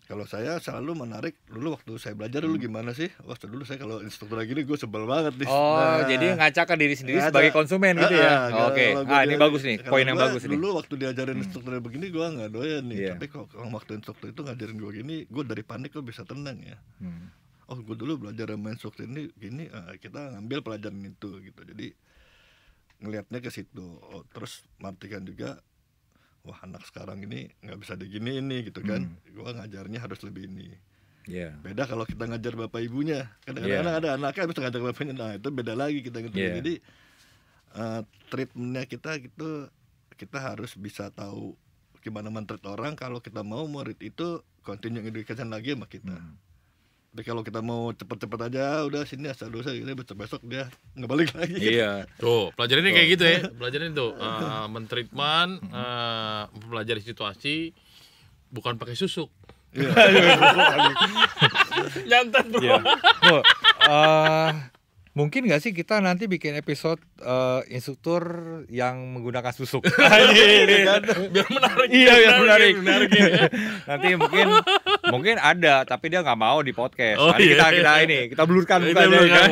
[SPEAKER 4] kalau saya selalu menarik dulu waktu saya belajar dulu hmm. gimana sih waktu dulu saya kalau instruktur gini gue sebel banget nih oh nah, jadi ngaca ke diri sendiri ngaca. sebagai konsumen gitu ya oh, oke okay. ah ini bagus nih poin yang bagus nih dulu waktu diajarin hmm. instruktur begini gue nggak doyan nih yeah. tapi kalau waktu instruktur itu ngajarin gue gini gue dari panik gue bisa tenang ya hmm. oh gue dulu belajar main instruktur ini gini eh, kita ngambil pelajaran itu gitu jadi ngelihatnya ke situ oh, terus martikan juga wah anak sekarang ini nggak bisa digini ini gitu kan hmm. gua ngajarnya harus lebih ini yeah. beda kalau kita ngajar bapak ibunya kadang-kadang yeah. ada kan bisa ngajar bapaknya nah itu beda lagi kita gitu yeah. jadi uh, treatmentnya kita gitu kita harus bisa tahu gimana mentreat orang kalau kita mau murid itu continue education lagi sama kita hmm. Tapi kalau kita mau cepet-cepet aja, udah sini asal ya, dosa ini besok-besok dia nggak balik [laughs] lagi. Iya. Tuh, pelajarannya kayak gitu ya.
[SPEAKER 3] Pelajarin tuh uh, [laughs] mentreatment, uh, mempelajari situasi, bukan pakai susuk. Iya. [laughs] iya Nyantet bro. Yeah.
[SPEAKER 1] uh, eh, mungkin nggak sih kita nanti bikin episode uh, instruktur yang menggunakan susuk?
[SPEAKER 2] Iya,
[SPEAKER 1] iya, biar menarik. Iya, biar menarik. menarik. menarik. Ya. nanti mungkin Mungkin ada, tapi dia nggak mau di podcast. Oh, nah, iya, kita iya, kita iya. ini kita blurkan bukan ya. Kan?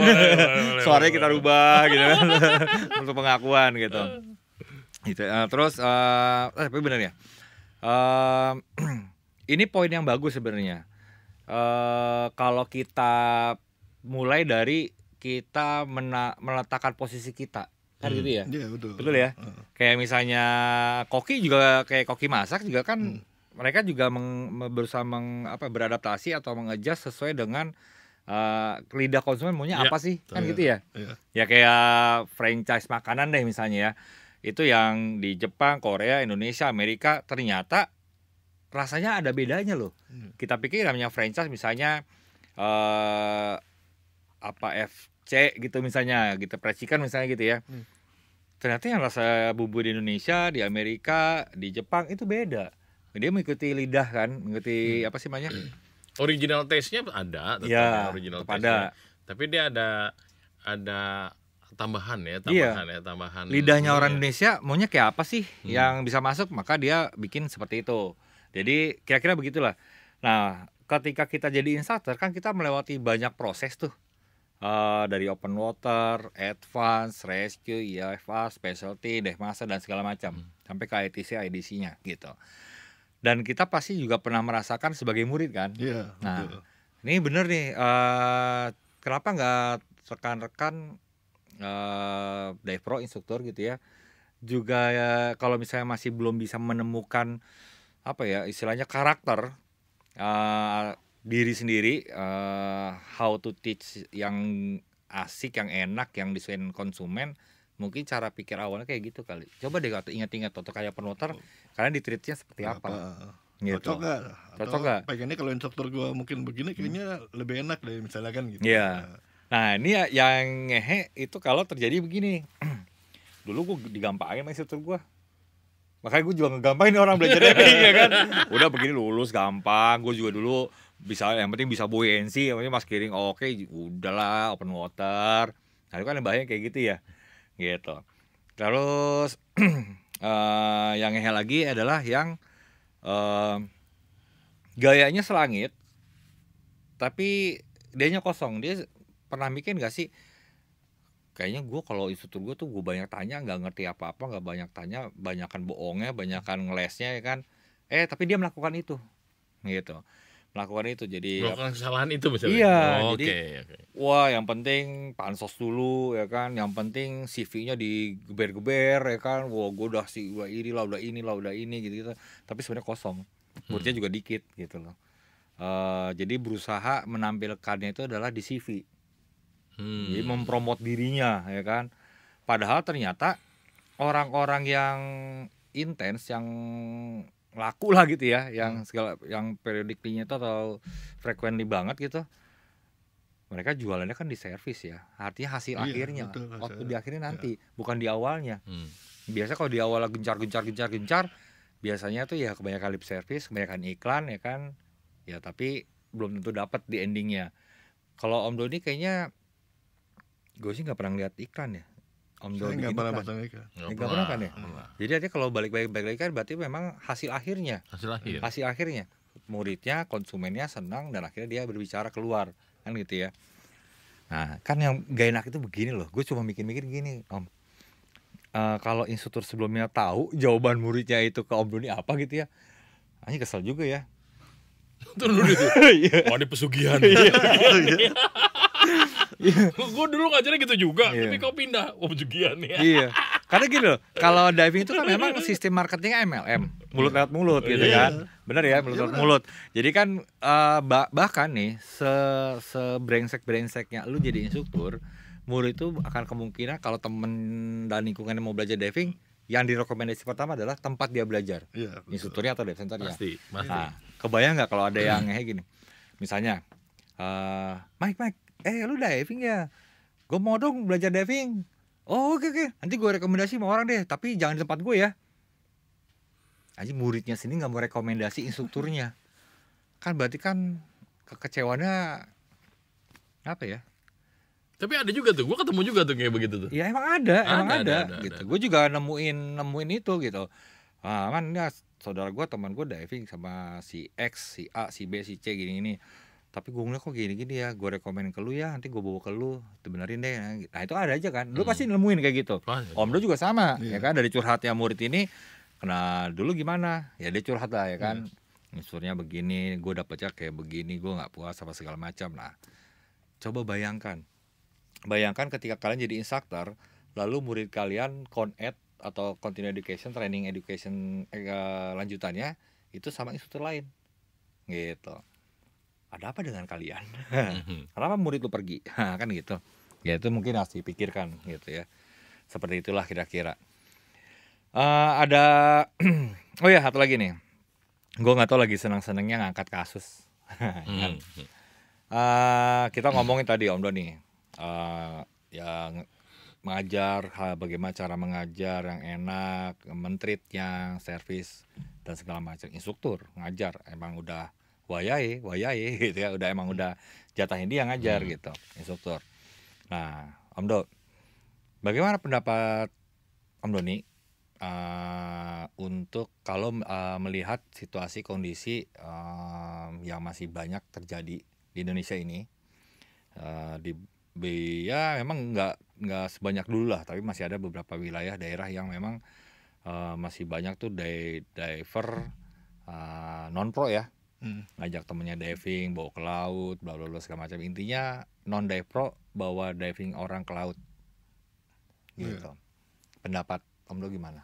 [SPEAKER 1] Suaranya kita rubah gitu kan [laughs] untuk pengakuan gitu. [laughs] Gitu. Nah, terus uh, tapi benar ya. Uh, [clears throat] ini poin yang bagus sebenarnya. Uh, kalau kita mulai dari kita mena meletakkan posisi kita kan hmm. gitu ya.
[SPEAKER 4] yeah, betul. Betul ya.
[SPEAKER 1] Uh. Kayak misalnya koki juga kayak koki masak juga kan hmm mereka juga meng, berusaha meng, apa, beradaptasi atau mengejar sesuai dengan uh, lidah konsumen maunya ya, apa sih kan ya, gitu ya. ya ya kayak franchise makanan deh misalnya ya itu yang di Jepang Korea Indonesia Amerika ternyata rasanya ada bedanya loh hmm. kita pikir namanya franchise misalnya uh, apa FC gitu misalnya gitu percikan misalnya gitu ya hmm. ternyata yang rasa bumbu di Indonesia di Amerika di Jepang itu beda dia mengikuti lidah kan mengikuti hmm. apa sih namanya
[SPEAKER 3] [clears throat] original taste-nya ada ya, original taste ada tapi dia ada ada tambahan ya iya. tambahan iya. ya tambahan lidahnya orang ya.
[SPEAKER 1] Indonesia maunya kayak apa sih hmm. yang bisa masuk maka dia bikin seperti itu jadi kira-kira begitulah nah ketika kita jadi instructor kan kita melewati banyak proses tuh uh, dari open water, advance, rescue, IFA, e specialty, deh masa dan segala macam hmm. sampai ke ITC, IDC-nya gitu. Dan kita pasti juga pernah merasakan sebagai murid kan. Iya. Yeah, nah, betul. ini bener nih. Uh, kenapa nggak rekan-rekan uh, eh, dive pro instruktur gitu ya? Juga uh, kalau misalnya masih belum bisa menemukan apa ya istilahnya karakter uh, diri sendiri uh, how to teach yang asik yang enak yang disuain konsumen mungkin cara pikir awalnya kayak gitu kali coba deh ingat-ingat atau kayak promoter kalian ditreatnya seperti apa,
[SPEAKER 4] Gitu. cocok gak? cocok gak? pengennya kalau instruktur gue mungkin begini hmm. kayaknya hmm. lebih enak dari misalnya kan gitu
[SPEAKER 1] Iya. nah, nah ini ya, yang ngehe itu kalau terjadi begini [clears throat] dulu gue digampangin sama instruktur gue makanya gue juga ngegampangin orang belajar ini ya [laughs] iya kan udah begini lulus gampang gue juga dulu bisa yang penting bisa buoyancy yang penting mas kiring oke okay, udahlah open water nah itu kan yang bahaya kayak gitu ya gitu terus [clears throat] uh, yang ngehe lagi adalah yang uh, gayanya selangit tapi dianya kosong dia pernah mikir gak sih kayaknya gue kalau instruktur gue tuh gue banyak tanya nggak ngerti apa-apa nggak banyak tanya banyakan bohongnya banyakan ngelesnya ya kan eh tapi dia melakukan itu gitu melakukan itu jadi melakukan
[SPEAKER 3] kesalahan itu misalnya iya oh, jadi okay,
[SPEAKER 1] okay. wah yang penting pansos dulu ya kan yang penting CV-nya digeber-geber ya kan wah gue udah si udah ini lah udah ini lah udah ini gitu gitu tapi sebenarnya kosong kerja hmm. juga dikit gitu loh uh, jadi berusaha menampilkannya itu adalah di CV hmm. jadi mempromot dirinya ya kan padahal ternyata orang-orang yang intens yang laku lah gitu ya yang hmm. segala yang periodiknya itu atau frequently banget gitu mereka jualannya kan di servis ya artinya hasil iya, akhirnya betul, waktu di ya. akhirnya nanti iya. bukan di awalnya hmm. biasa kalau di awal gencar gencar gencar gencar biasanya tuh ya kebanyakan lip service kebanyakan iklan ya kan ya tapi belum tentu dapat di endingnya kalau Om Doni kayaknya gue sih nggak pernah lihat iklan ya Om Saya kan. nggak pernah bahasa ya? Amerika.
[SPEAKER 2] Nggak pernah kan ya? Pernah.
[SPEAKER 1] Jadi artinya kalau balik-balik balik lagi kan berarti memang hasil akhirnya. Hasil akhir. Hasil akhirnya muridnya, konsumennya senang dan akhirnya dia berbicara keluar kan gitu ya. Nah kan yang gak enak itu begini loh. Gue cuma mikir-mikir gini Om. Uh, kalau instruktur sebelumnya tahu jawaban muridnya itu ke Om Doni apa gitu ya, hanya kesel juga ya.
[SPEAKER 2] Turun dulu itu. Oh, [laughs] iya.
[SPEAKER 1] ini pesugihan. Iya. [laughs] Iya. gue dulu ngajarnya gitu juga, yeah. tapi
[SPEAKER 3] kau pindah. Wah, oh, ya. Iya.
[SPEAKER 1] Karena gini loh, [laughs] kalau diving itu kan memang sistem marketingnya MLM, mulut lewat mulut gitu yeah. kan. Bener ya, mulut yeah, iya, mulut. Jadi kan uh, bahkan nih se se brengsek brengseknya lu jadi instruktur, murid itu akan kemungkinan kalau temen dan yang mau belajar diving, yang direkomendasi pertama adalah tempat dia belajar. Iya, Instrukturnya atau dive center ya. Pasti, pasti. Nah, kebayang nggak kalau ada yang kayak gini? Misalnya, uh, Mike, Mike, eh lu diving ya gue mau dong belajar diving oh oke okay, oke okay. nanti gue rekomendasi sama orang deh tapi jangan di tempat gue ya aja muridnya sini nggak mau rekomendasi instrukturnya kan berarti kan kekecewaannya apa ya
[SPEAKER 3] tapi ada juga tuh gue ketemu juga tuh kayak
[SPEAKER 1] begitu tuh Iya emang ada, ada emang ada, ada, ada gitu gue juga nemuin nemuin itu gitu ah kan ya saudara gue teman gue diving sama si X si A si B si C gini ini tapi gue ngeliat kok gini-gini ya gue rekomen ke lu ya nanti gue bawa ke lu itu benerin deh nah itu ada aja kan lu hmm. pasti nemuin kayak gitu om lu juga sama yeah. ya iya. kan dari curhatnya murid ini kena dulu gimana ya dia curhat lah ya kan yeah. begini gue dapetnya kayak begini gue nggak puas apa segala macam nah coba bayangkan bayangkan ketika kalian jadi instructor, lalu murid kalian con ed atau continue education training education eh, lanjutannya itu sama instruktur lain gitu ada apa dengan kalian? Mhm. [laughs] Kenapa murid lu pergi? [laughs] kan gitu. Ya itu mungkin harus dipikirkan gitu ya. Seperti itulah kira-kira. Uh, ada [clears throat] oh ya satu lagi nih. Gue nggak tahu lagi senang senengnya ngangkat kasus. uh, [laughs] kita ngomongin tadi Om Doni uh, eh, yang mengajar bagaimana cara mengajar yang enak, mentrit yang servis dan segala macam instruktur ngajar emang udah wayai wayai [laughs] gitu ya udah emang hmm. udah jatah ini yang ngajar hmm. gitu instruktur nah Om Do bagaimana pendapat Om Doni uh, untuk kalau uh, melihat situasi kondisi uh, yang masih banyak terjadi di Indonesia ini uh, di ya memang nggak nggak sebanyak dulu lah tapi masih ada beberapa wilayah daerah yang memang uh, masih banyak tuh diver uh, non pro ya hmm. ngajak temennya diving bawa ke laut bla bla bla segala macam intinya non dive pro bawa diving orang ke laut
[SPEAKER 4] iya. gitu yeah. pendapat om lo gimana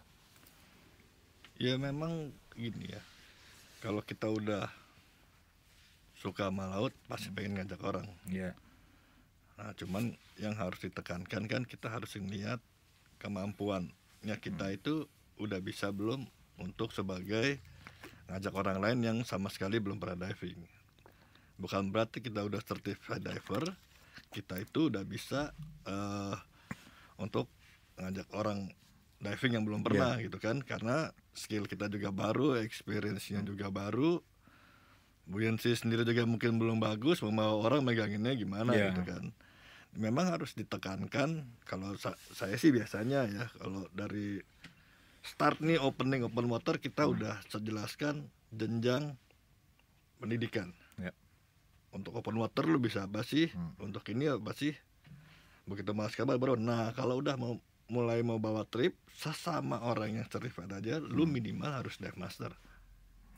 [SPEAKER 4] ya memang gini ya kalau kita udah suka sama laut pasti pengen ngajak orang yeah. nah cuman yang harus ditekankan kan kita harus lihat kemampuannya kita hmm. itu udah bisa belum untuk sebagai ngajak orang lain yang sama sekali belum pernah diving. Bukan berarti kita udah certified diver, kita itu udah bisa uh, untuk ngajak orang diving yang belum pernah yeah. gitu kan karena skill kita juga baru, experience-nya juga baru. Buoyancy sendiri juga mungkin belum bagus, mau orang meganginnya gimana yeah. gitu kan. Memang harus ditekankan kalau sa saya sih biasanya ya kalau dari start nih opening open water kita hmm. udah sejelaskan jenjang pendidikan. Ya. Untuk open water lu bisa apa sih? Hmm. Untuk ini apa sih? Begitu mas kabar baru. Nah kalau udah mau mulai mau bawa trip sesama orang yang certified aja, hmm. lu minimal harus dive master.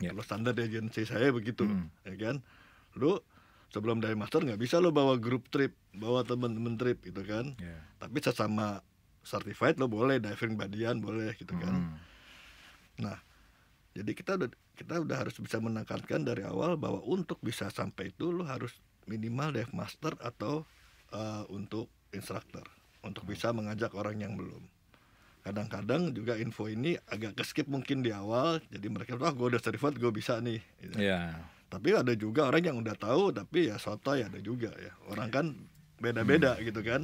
[SPEAKER 4] Ya. Kalau standar agensi saya begitu, hmm. ya kan? Lu sebelum dive master nggak bisa lu bawa grup trip, bawa temen-temen trip gitu kan? Ya. Tapi sesama certified lo boleh diving badian boleh gitu kan hmm. nah jadi kita udah kita udah harus bisa menekankan dari awal bahwa untuk bisa sampai itu lo harus minimal dive master atau uh, untuk instructor untuk bisa hmm. mengajak orang yang belum kadang-kadang juga info ini agak keskip mungkin di awal jadi mereka wah oh, gue udah certified gue bisa nih gitu. yeah. tapi ada juga orang yang udah tahu tapi ya soto ya ada juga ya orang iya. kan beda-beda hmm. gitu kan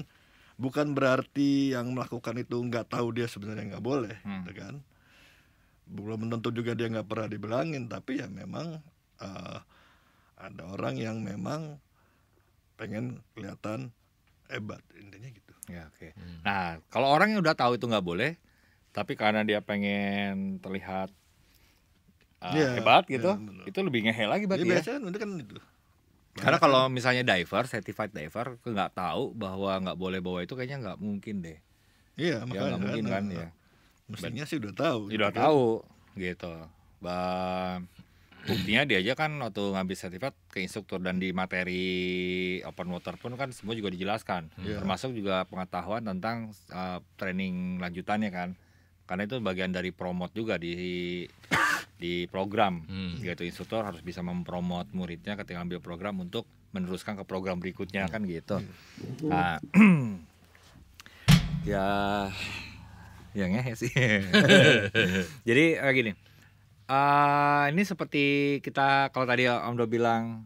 [SPEAKER 4] bukan berarti yang melakukan itu nggak tahu dia sebenarnya nggak boleh hmm. gitu kan belum tentu juga dia nggak pernah dibilangin tapi ya memang uh, ada orang yang memang pengen kelihatan hebat intinya gitu ya oke okay. hmm.
[SPEAKER 1] nah kalau orang yang udah tahu itu nggak boleh tapi karena dia pengen terlihat uh, ya, hebat gitu ya, itu lebih ngehe lagi berarti ya, ya. biasanya
[SPEAKER 4] kan itu kan karena gitu. kalau
[SPEAKER 1] misalnya diver, certified diver, nggak tahu bahwa nggak boleh bawa itu kayaknya nggak mungkin deh.
[SPEAKER 4] Iya, ya, makanya ya, mungkin kan, eh, ya. Mestinya sih udah tahu.
[SPEAKER 1] Udah gitu. Kan. tahu gitu. Bah, buktinya dia aja kan waktu ngambil sertifikat ke instruktur dan di materi open water pun kan semua juga dijelaskan, yeah. termasuk juga pengetahuan tentang uh, training lanjutannya kan. Karena itu bagian dari promote juga di di program hmm. gitu instruktur harus bisa mempromot muridnya ketika ambil program untuk meneruskan ke program berikutnya hmm. kan gitu hmm. nah, [clears throat] ya ya ngehe sih [laughs] jadi uh, gini uh, ini seperti kita kalau tadi Om Do bilang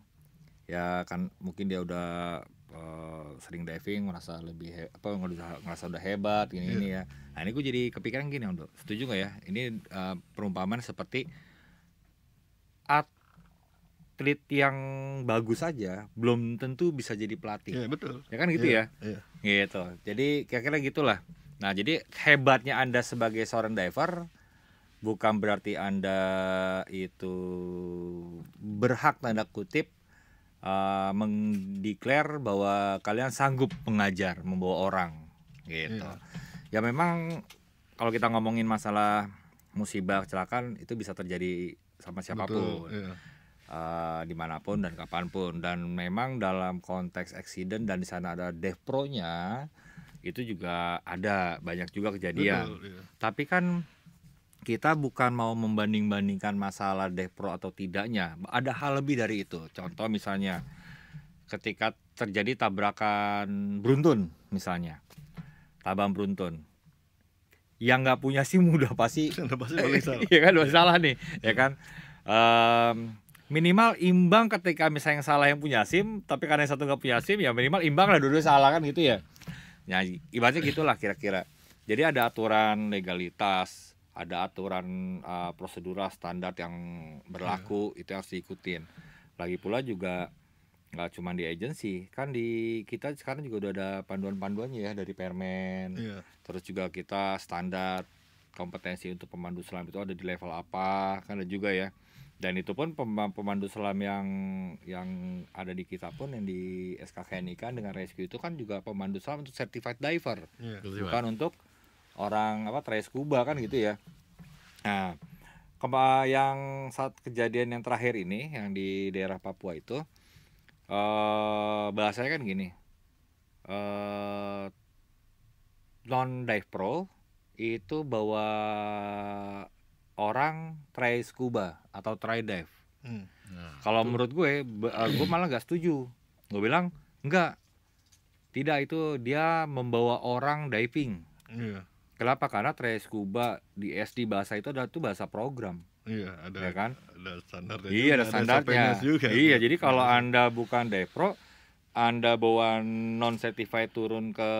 [SPEAKER 1] ya kan mungkin dia udah Eh, sering diving merasa lebih apa ngerasa, ngerasa udah hebat gini yeah. ini iya. ya nah ini gue jadi kepikiran gini untuk setuju gak ya ini uh, perumpamaan seperti atlet yang bagus saja belum tentu bisa jadi pelatih yeah, betul ya kan gitu yeah, ya yeah. gitu jadi kira-kira gitulah nah jadi hebatnya anda sebagai seorang diver bukan berarti anda itu berhak tanda kutip uh, mendeklar bahwa kalian sanggup mengajar membawa orang gitu. iya. Ya memang kalau kita ngomongin masalah musibah kecelakaan itu bisa terjadi sama siapapun. Betul, iya. Uh, dimanapun dan kapanpun dan memang dalam konteks eksiden dan di sana ada pro nya itu juga ada banyak juga kejadian. Betul, iya. Tapi kan kita bukan mau membanding-bandingkan masalah depro atau tidaknya. Ada hal lebih dari itu. Contoh misalnya ketika terjadi tabrakan beruntun misalnya. Tabang beruntun. Yang nggak punya SIM mudah pasti udah pasti [laughs] salah. ya kan udah salah nih, ya kan? Um, minimal imbang ketika misalnya yang salah yang punya SIM, tapi karena yang satu nggak punya SIM ya minimal imbang lah dua-dua salah kan gitu ya. Ya ibaratnya gitulah kira-kira. Jadi ada aturan legalitas ada aturan uh, prosedural standar yang berlaku hmm. itu harus diikutin. Lagi pula juga nggak cuma di agensi, kan di kita sekarang juga udah ada panduan-panduannya ya dari permen. Yeah. Terus juga kita standar kompetensi untuk pemandu selam itu ada di level apa, kan ada juga ya. Dan itu pun pemandu selam yang yang ada di kita pun yang di SKKN kan dengan rescue itu kan juga pemandu selam untuk certified diver,
[SPEAKER 2] yeah. Iya. bukan
[SPEAKER 1] untuk orang apa trace scuba kan gitu ya nah kepa yang saat kejadian yang terakhir ini yang di daerah Papua itu eh bahasanya kan gini eh non dive pro itu bawa orang try scuba atau try dive.
[SPEAKER 2] Hmm. Nah,
[SPEAKER 1] Kalau menurut gue, eh, gue malah nggak setuju. Gue bilang nggak, tidak itu dia membawa orang diving. Yeah. Kenapa? Karena Tres Kuba di SD bahasa itu adalah tuh bahasa program. Iya, ada ya kan? Ada standar. Iya, ada standarnya. juga. Iya, jadi kalau hmm. Anda bukan depro, Anda bawa non certified turun ke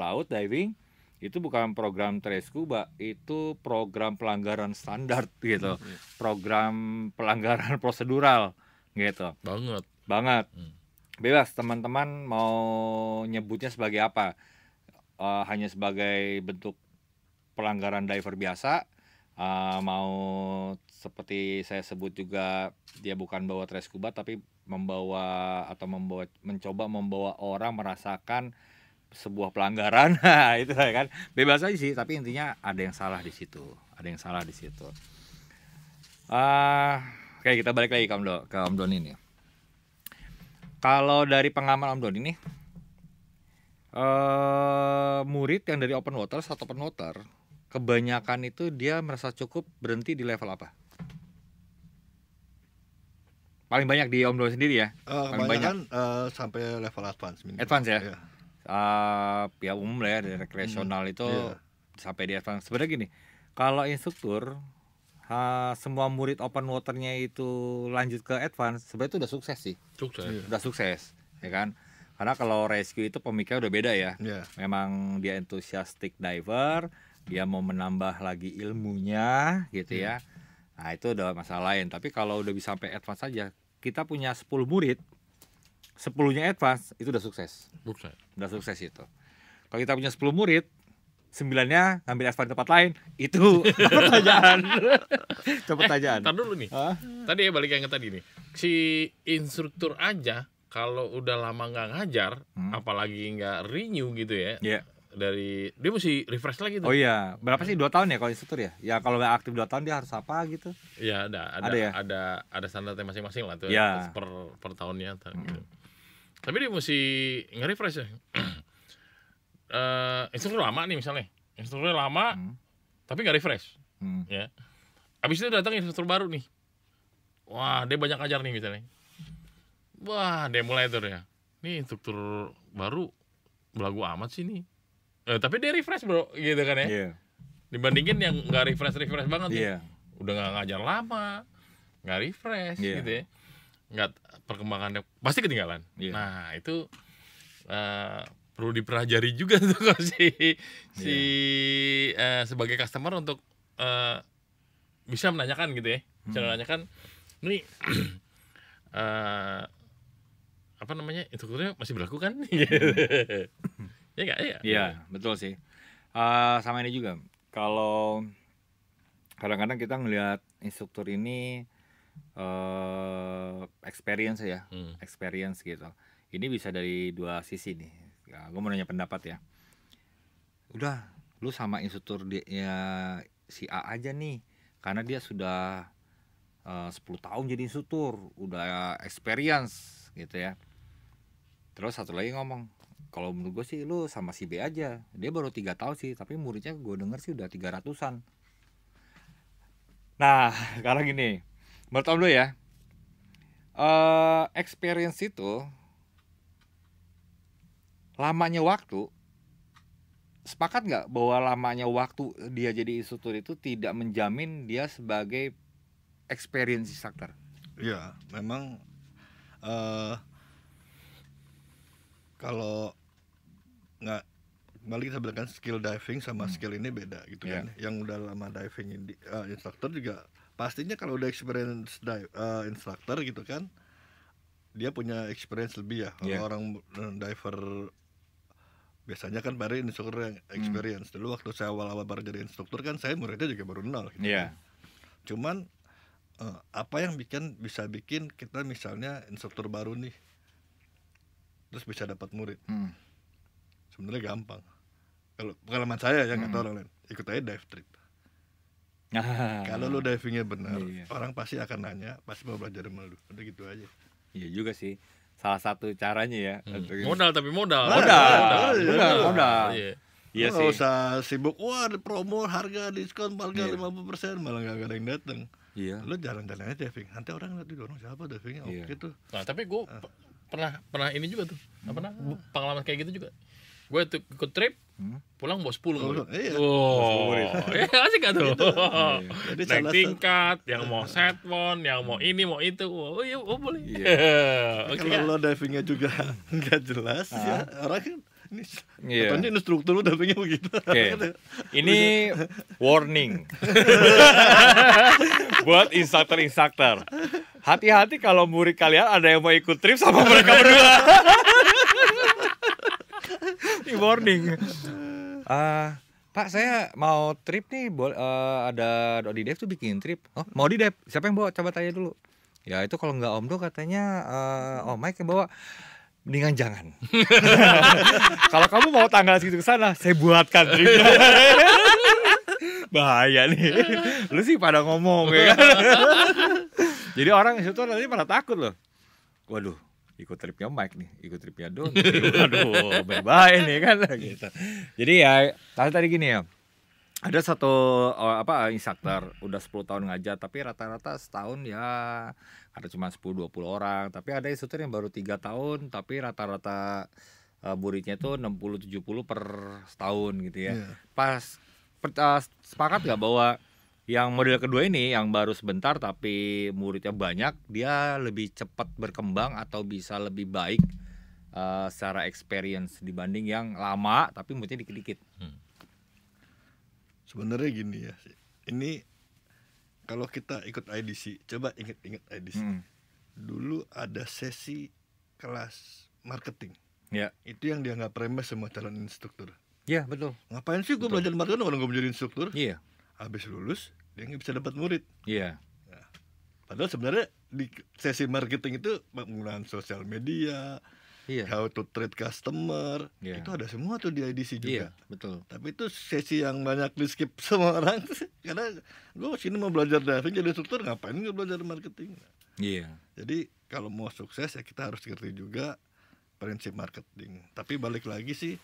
[SPEAKER 1] laut diving, itu bukan program Tres Kuba, itu program pelanggaran standar [laughs] gitu. Hmm, Program pelanggaran prosedural gitu. Banget. Banget. Hmm. Bebas teman-teman mau nyebutnya sebagai apa? Uh, hanya sebagai bentuk pelanggaran diver biasa uh, mau seperti saya sebut juga dia bukan bawa trash scuba tapi membawa atau membawa mencoba membawa orang merasakan sebuah pelanggaran [laughs] nah, itu kan bebas aja sih tapi intinya ada yang salah di situ ada yang salah di situ uh, oke kita balik lagi ke Om Do, ke Om Don ini kalau dari pengalaman Om Don ini uh, eh, murid yang dari open water atau open water kebanyakan itu dia merasa cukup berhenti di level apa? Paling banyak di Om Doi sendiri ya?
[SPEAKER 2] Uh, Paling banyak
[SPEAKER 4] uh, sampai level advance. Minimal. Advance ya?
[SPEAKER 1] Yeah. Iya. Uh, ya umum lah ya, dari rekreasional hmm, itu yeah. sampai di advance. Sebenarnya gini, kalau instruktur Uh, semua murid open waternya itu lanjut ke advance, sebenarnya itu udah sukses sih. Sukses. iya. Udah sukses, ya kan? Karena kalau rescue itu pemikirnya udah beda ya. Yeah. Memang dia enthusiastic diver, dia mau menambah lagi ilmunya gitu hmm. ya iya. nah itu udah masalah lain tapi kalau udah bisa sampai advance saja kita punya 10 murid 10-nya advance itu udah sukses sukses udah sukses itu kalau kita punya 10 murid
[SPEAKER 3] sembilannya ngambil di tempat lain itu [laughs] pertanyaan coba eh, pertanyaan eh, dulu nih Huh? tadi ya balik yang tadi nih si instruktur aja kalau udah lama nggak ngajar hmm. apalagi nggak renew gitu ya yeah dari dia mesti refresh lagi tuh. Oh iya,
[SPEAKER 1] berapa sih dua tahun ya kalau instruktur ya? Ya kalau nggak aktif dua tahun dia harus apa gitu?
[SPEAKER 3] Iya ada ada ada ya? ada, ada standarnya masing-masing lah tuh ya. Iya. per per tahunnya Hmm. Tapi dia mesti nge-refresh ya. uh, [clears throat] instruktur lama nih misalnya, instruktur lama hmm. tapi nggak refresh, hmm. ya. Abis itu datang instruktur baru nih. Wah dia banyak ajar nih misalnya. Wah dia mulai tuh ya. Nih instruktur baru belagu amat sih nih Eh, tapi dia refresh bro, gitu kan ya. Yeah. Dibandingin yang nggak refresh refresh banget yeah. ya, iya. udah nggak ngajar lama, nggak refresh yeah. gitu ya. Nggak perkembangannya pasti ketinggalan. Yeah. Nah itu uh, perlu dipelajari juga [laughs] tuh si si yeah. Iya. uh, sebagai customer untuk uh, bisa menanyakan gitu ya. Bisa hmm. menanyakan, ini uh, [clears throat] apa namanya instrukturnya masih berlaku kan? Hmm. [laughs] Iya gak? Iya, ya, betul sih.
[SPEAKER 1] Uh, sama ini juga, kalau kadang-kadang kita ngelihat instruktur ini uh, experience ya, hmm. experience gitu. Ini bisa dari dua sisi nih. Ya, ah, gue mau nanya pendapat ya. Udah, lu sama instruktur dia ya, si A aja nih, karena dia sudah eh, uh, 10 tahun jadi instruktur, udah experience gitu ya. Terus satu lagi ngomong, kalau menurut gue sih lu sama si B aja dia baru tiga tahun sih tapi muridnya gue denger sih udah tiga ratusan nah [laughs] sekarang gini menurut om lu ya uh, experience itu lamanya waktu sepakat nggak bahwa lamanya waktu dia jadi instruktur itu tidak menjamin dia sebagai experience instructor
[SPEAKER 4] Iya, memang uh, kalau nggak balik kita bilang kan skill diving sama hmm. skill ini beda gitu yeah. kan ya. yang udah lama diving di, uh, eh, instructor juga pastinya kalau udah experience dive uh, instructor gitu kan dia punya experience lebih ya yeah. orang eh, diver biasanya kan baru instruktur yang hmm. experience hmm. dulu waktu saya awal-awal baru jadi instruktur kan saya muridnya juga baru nol gitu yeah. kan. cuman uh, apa yang bikin bisa bikin kita misalnya instruktur baru nih terus bisa dapat murid hmm sebenarnya gampang kalau pengalaman saya ya nggak hmm. tahu orang lain ikut aja dive trip ah, kalau lu divingnya benar iya, iya. orang pasti akan nanya pasti mau belajar sama lu udah gitu aja iya juga sih salah satu
[SPEAKER 1] caranya ya hmm. modal tapi modal modal modal modal, modal. Iya, modal. Iya. Iya, iya. iya sih. usah
[SPEAKER 4] sibuk, wah promo harga diskon harga lima puluh persen malah gak ada yang datang. Iya. Lu jalan-jalan aja diving. Nanti orang lihat di dorong oh, siapa divingnya, oke oh, okay iya. tuh.
[SPEAKER 3] Gitu. Nah tapi gue uh. Ah. pernah pernah ini juga tuh, hmm. pernah pengalaman kayak gitu juga. Gue tuh ikut trip, hmm? pulang bawa sepuluh
[SPEAKER 4] murid.
[SPEAKER 2] Iya. Oh, iya,
[SPEAKER 3] iya asik gak tuh? Gitu. Iya, iya. Naik tingkat, yang mau [laughs] setmon, yang mau ini, mau itu. Oh iya, oh boleh.
[SPEAKER 4] Iya. [laughs] Kalau lo divingnya juga [laughs] nggak jelas, ah. ya, orang kan ini yeah. katanya instruktur udah pengen begitu. Okay. Kan ini warning buat
[SPEAKER 1] instruktur-instruktur. Hati-hati kalau murid kalian ada yang mau ikut trip sama mereka berdua. [laughs] Ini warning uh, Pak saya mau trip nih boleh uh, ada Dodi Dev tuh bikin trip oh mau di Dev siapa yang bawa coba tanya dulu ya itu kalau nggak Om Do katanya uh, Om Mike yang bawa mendingan jangan [laughs] kalau kamu mau tanggal segitu ke sana saya buatkan trip. [laughs] bahaya nih lu sih pada ngomong ya kan? jadi orang itu nanti pada takut loh waduh ikut tripnya Mike nih,
[SPEAKER 2] ikut tripnya Don. [laughs] Aduh, bye-bye nih kan iya. gitu.
[SPEAKER 1] Jadi ya, tadi tadi gini ya. Ada satu apa instruktur udah 10 tahun ngajar tapi rata-rata setahun ya ada cuma 10 20 orang, tapi ada instruktur yang baru tiga tahun tapi rata-rata uh, muridnya itu 60 70 per setahun gitu ya. Yeah. Pas per, uh, sepakat nggak bahwa yang model kedua ini yang baru sebentar tapi muridnya banyak, dia lebih cepat berkembang atau bisa lebih baik uh, secara experience dibanding yang lama tapi muridnya dikit-dikit.
[SPEAKER 2] Hmm.
[SPEAKER 4] Sebenarnya gini ya, ini kalau kita ikut IDC, coba inget-inget IDC. Hmm. Dulu ada sesi kelas marketing. Ya. Itu yang dianggap remeh semua calon instruktur. Iya betul. Ngapain sih gue belajar marketing orang gue menjadi instruktur? Iya. Habis lulus dia nggak bisa dapat murid iya yeah. nah, padahal sebenarnya di sesi marketing itu penggunaan sosial media yeah. how to treat customer yeah. itu ada semua tuh di IDC juga yeah, betul tapi itu sesi yang banyak di skip [laughs] semua orang karena gue sini mau belajar dari jadi instruktur ngapain gue belajar marketing iya yeah. jadi kalau mau sukses ya kita harus ngerti juga prinsip marketing tapi balik lagi sih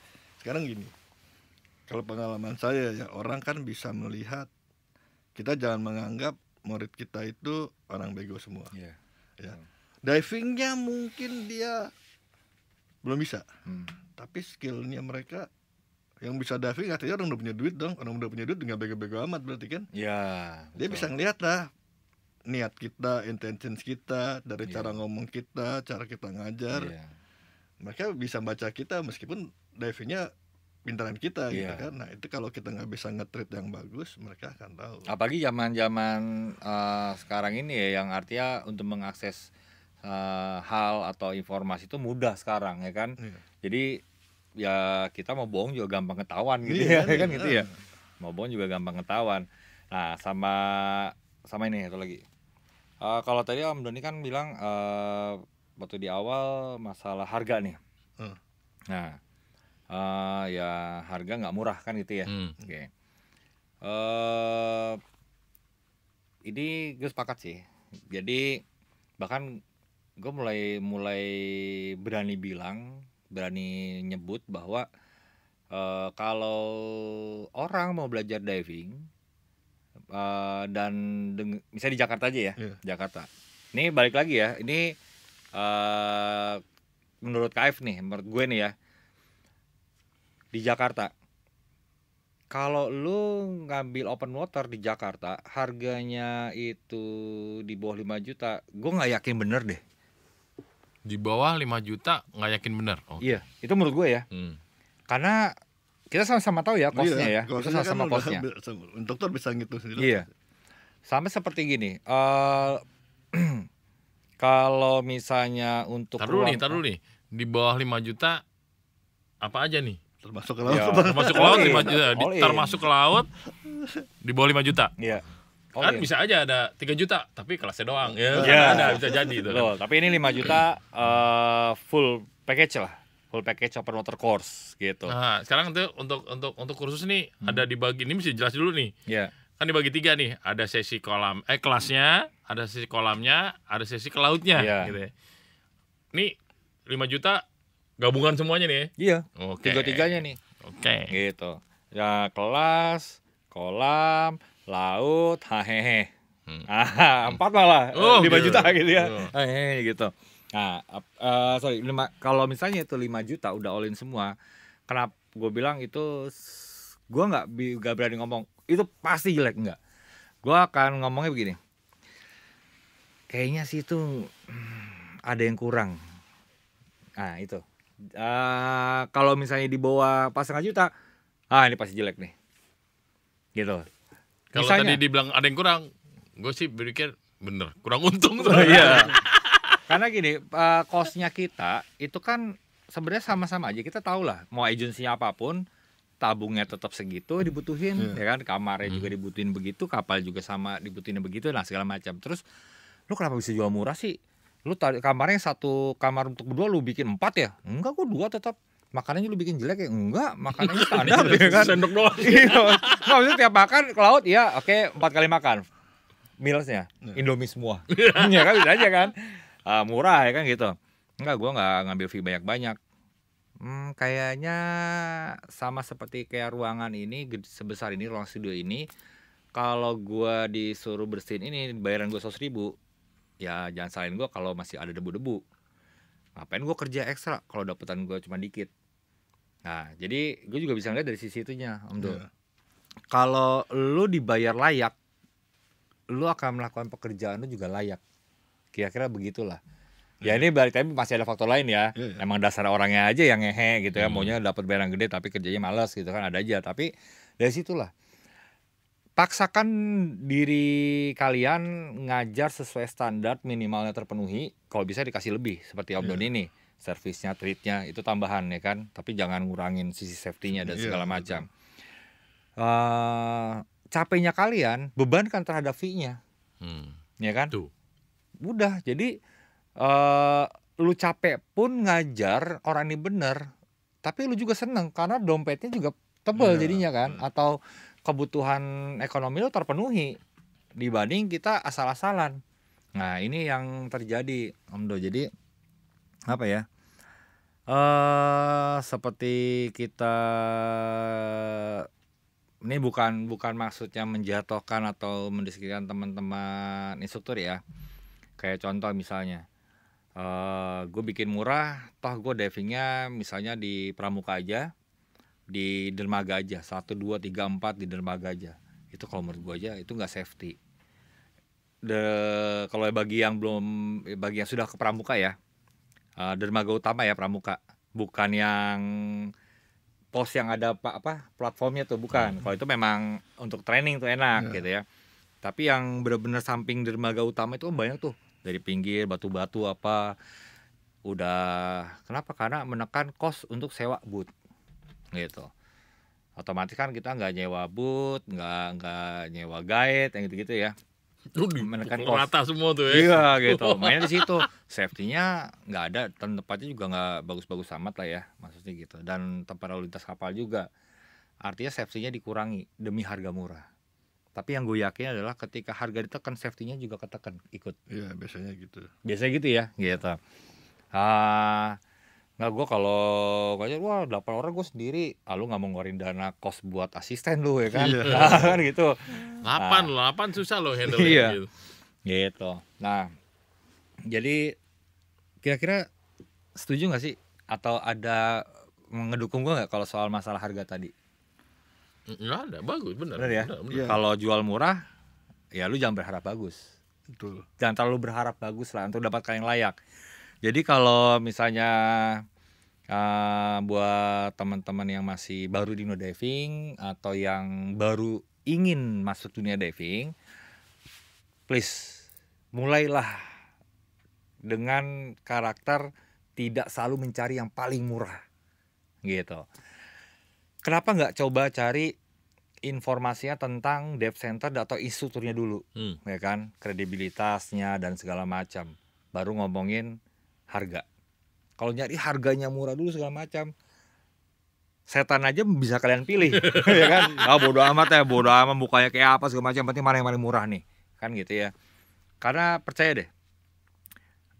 [SPEAKER 4] sekarang gini kalau pengalaman saya ya orang kan bisa melihat kita jangan menganggap murid kita itu orang bego semua yeah. ya hmm. divingnya mungkin dia belum bisa hmm. tapi skillnya mereka yang bisa diving artinya orang udah punya duit dong orang udah punya duit dengan bego-bego amat berarti kan ya betul. dia bisa ngeliat lah niat kita intentions kita dari yeah. cara ngomong kita cara kita ngajar yeah. mereka bisa baca kita meskipun divingnya kepintaran kita yeah. gitu iya. kan. Nah itu kalau kita nggak bisa ngetrit yang bagus, mereka akan tahu.
[SPEAKER 1] Apalagi zaman-zaman uh, sekarang ini ya, yang artinya untuk mengakses uh, hal atau informasi itu mudah sekarang ya kan. Yeah. Jadi ya kita mau bohong juga gampang ketahuan gitu yeah, ya [laughs] kan iya. gitu ya. Mau bohong juga gampang ketahuan. Nah sama sama ini satu lagi. Uh, kalau tadi Om Doni kan bilang uh, waktu di awal masalah harga nih. Hmm. Nah uh, ya harga nggak murah kan gitu ya. Hmm. Oke. Okay. Uh, eh, ini gue sepakat sih. Jadi bahkan gue mulai mulai berani bilang, berani nyebut bahwa uh, kalau orang mau belajar diving uh, dan misalnya di Jakarta aja ya, yeah. Jakarta. Ini balik lagi ya. Ini uh, menurut KF nih, menurut gue nih ya di Jakarta kalau lu ngambil open water di Jakarta harganya itu di bawah 5 juta
[SPEAKER 3] gue nggak yakin bener deh di bawah 5 juta nggak yakin bener
[SPEAKER 1] oh. iya itu menurut gue ya hmm. karena kita sama-sama tahu ya kosnya iya, ya kita kan sama-sama kan kosnya
[SPEAKER 4] dokter bisa gitu sendiri iya
[SPEAKER 1] sama seperti gini
[SPEAKER 3] uh, [clears throat] kalau misalnya untuk
[SPEAKER 4] taruh nih taruh
[SPEAKER 3] nih di bawah 5 juta apa aja nih Ya,
[SPEAKER 4] termasuk ke laut. Ya. Termasuk
[SPEAKER 3] ke laut lima juta. Eh, termasuk ke laut di bawah lima juta. ya. kan in. bisa aja ada 3 juta tapi kelasnya doang. Ya, yeah. kan ada bisa jadi itu. Kan. Loh, tapi ini 5 juta uh, full
[SPEAKER 1] package lah. Full package open water course gitu. Nah,
[SPEAKER 3] sekarang tuh untuk untuk untuk kursus nih hmm. ada dibagi ini mesti jelas dulu nih. ya Yeah. Kan dibagi tiga nih, ada sesi kolam eh kelasnya, ada sesi kolamnya, ada sesi ke lautnya yeah. gitu ya. Nih 5 juta Gabungan semuanya nih. Ya? Iya. Okay. Tiga-tiganya nih. Oke. Okay. Gitu. Ya
[SPEAKER 1] kelas, kolam, laut, hehehe. Hmm. Ah, empat malah oh, lima gitu. juta gitu ya. Oh. Hehehe gitu. Nah, uh, sorry, lima kalau misalnya itu lima juta udah all in semua, kenapa gue bilang itu gue nggak nggak berani ngomong itu pasti jelek nggak. Gue akan ngomongnya begini. Kayaknya sih itu hmm, ada yang kurang. Nah, itu uh, kalau misalnya di bawah pas setengah juta ah ini pasti jelek nih
[SPEAKER 3] gitu kalau tadi dibilang ada yang kurang gue sih berpikir bener kurang untung tuh oh, iya
[SPEAKER 1] [laughs] karena gini uh, costnya kita itu kan sebenarnya sama-sama aja kita tahu lah mau agensinya apapun tabungnya tetap segitu dibutuhin hmm. ya kan kamarnya hmm. juga dibutuhin begitu kapal juga sama dibutuhin begitu nah segala macam terus lu kenapa bisa jual murah sih lu tadi kamarnya satu kamar untuk berdua lu bikin empat ya enggak kok dua tetap makanannya lu bikin jelek ya enggak makanannya [laughs] standar iya, ya kan sendok doang [laughs] iya maksudnya tiap makan ke laut ya oke empat kali makan mealsnya iya. indomie semua [laughs] ya kan bisa aja kan uh, murah ya kan gitu enggak gua nggak ngambil fee banyak banyak hmm, kayaknya sama seperti kayak ruangan ini sebesar ini ruang studio ini kalau gua disuruh bersihin ini bayaran gua seratus ribu ya jangan salahin gue kalau masih ada debu-debu ngapain gue kerja ekstra kalau dapetan gue cuma dikit nah jadi gue juga bisa ngeliat dari sisi itunya om yeah. kalau lu dibayar layak lu akan melakukan pekerjaan lu juga layak kira-kira begitulah ya iya. ini balik tapi masih ada faktor lain ya yeah, yeah. emang dasar orangnya aja yang ngehe gitu ya hmm. maunya dapat barang gede tapi kerjanya males gitu kan ada aja tapi dari situlah paksakan diri kalian ngajar sesuai standar minimalnya terpenuhi kalau bisa dikasih lebih seperti Om yeah. ini servisnya treatnya itu tambahan ya kan tapi jangan ngurangin sisi safety-nya dan yeah, segala macam uh, capeknya kalian bebankan terhadap fee-nya hmm. ya kan Tuh. udah jadi uh, lu capek pun ngajar orang ini bener tapi lu juga seneng karena dompetnya juga tebel yeah. jadinya kan atau kebutuhan ekonomi lo terpenuhi dibanding kita asal-asalan. Nah ini yang terjadi Om Do. Jadi apa ya? Uh, seperti kita ini bukan bukan maksudnya menjatuhkan atau mendiskriminasikan teman-teman instruktur ya. Kayak contoh misalnya, uh, eh, gue bikin murah, toh gue divingnya misalnya di Pramuka aja, di dermaga aja satu dua tiga empat di dermaga aja itu kalau menurut gua aja itu nggak safety The, kalau bagi yang belum bagi yang sudah ke pramuka ya uh, dermaga utama ya pramuka bukan yang pos yang ada apa, apa platformnya tuh bukan hmm. kalau itu memang untuk training tuh enak yeah. gitu ya tapi yang benar-benar samping dermaga utama itu kan banyak tuh dari pinggir batu-batu apa udah kenapa karena menekan kos untuk sewa boot gitu otomatis kan kita nggak nyewa boot nggak nggak nyewa guide yang gitu-gitu ya menekan kos rata semua tuh ya iya gitu mainnya di situ safety-nya nggak ada dan tempatnya juga nggak bagus-bagus amat lah ya maksudnya gitu dan tempat lalu lintas kapal juga artinya safety-nya dikurangi demi harga murah tapi yang gue yakin adalah ketika harga ditekan safety-nya juga ketekan
[SPEAKER 4] ikut iya biasanya gitu
[SPEAKER 1] biasanya gitu ya gitu uh, Nggak, gue kalau ngajar, wah delapan orang gue sendiri. Ah, lu nggak mau ngeluarin dana kos buat asisten lu ya kan? Iya. [laughs] Nah, kan gitu. Delapan,
[SPEAKER 3] nah, delapan susah lo handle iya. gitu.
[SPEAKER 1] Gitu. Nah, jadi kira-kira setuju nggak sih? Atau ada ngedukung gue nggak kalau soal masalah harga tadi?
[SPEAKER 3] Nggak ada, bagus bener. Bener ya. Bener, bener. Iya. Kalau
[SPEAKER 1] jual murah, ya lu jangan berharap bagus. Betul. Jangan terlalu berharap bagus lah untuk dapatkan yang layak jadi kalau misalnya uh, buat teman-teman yang masih baru di no diving atau yang baru ingin masuk dunia diving, please mulailah dengan karakter tidak selalu mencari yang paling murah gitu. Kenapa nggak coba cari informasinya tentang depth center atau instrukturnya dulu, hmm. ya kan, kredibilitasnya dan segala macam. Baru ngomongin harga. Kalau nyari harganya murah dulu segala macam. Setan aja bisa kalian pilih, [laughs] ya kan? Ah bodoh amat ya, bodoh amat mukanya kayak apa segala macam, penting mana yang paling murah nih. Kan gitu ya. Karena percaya deh,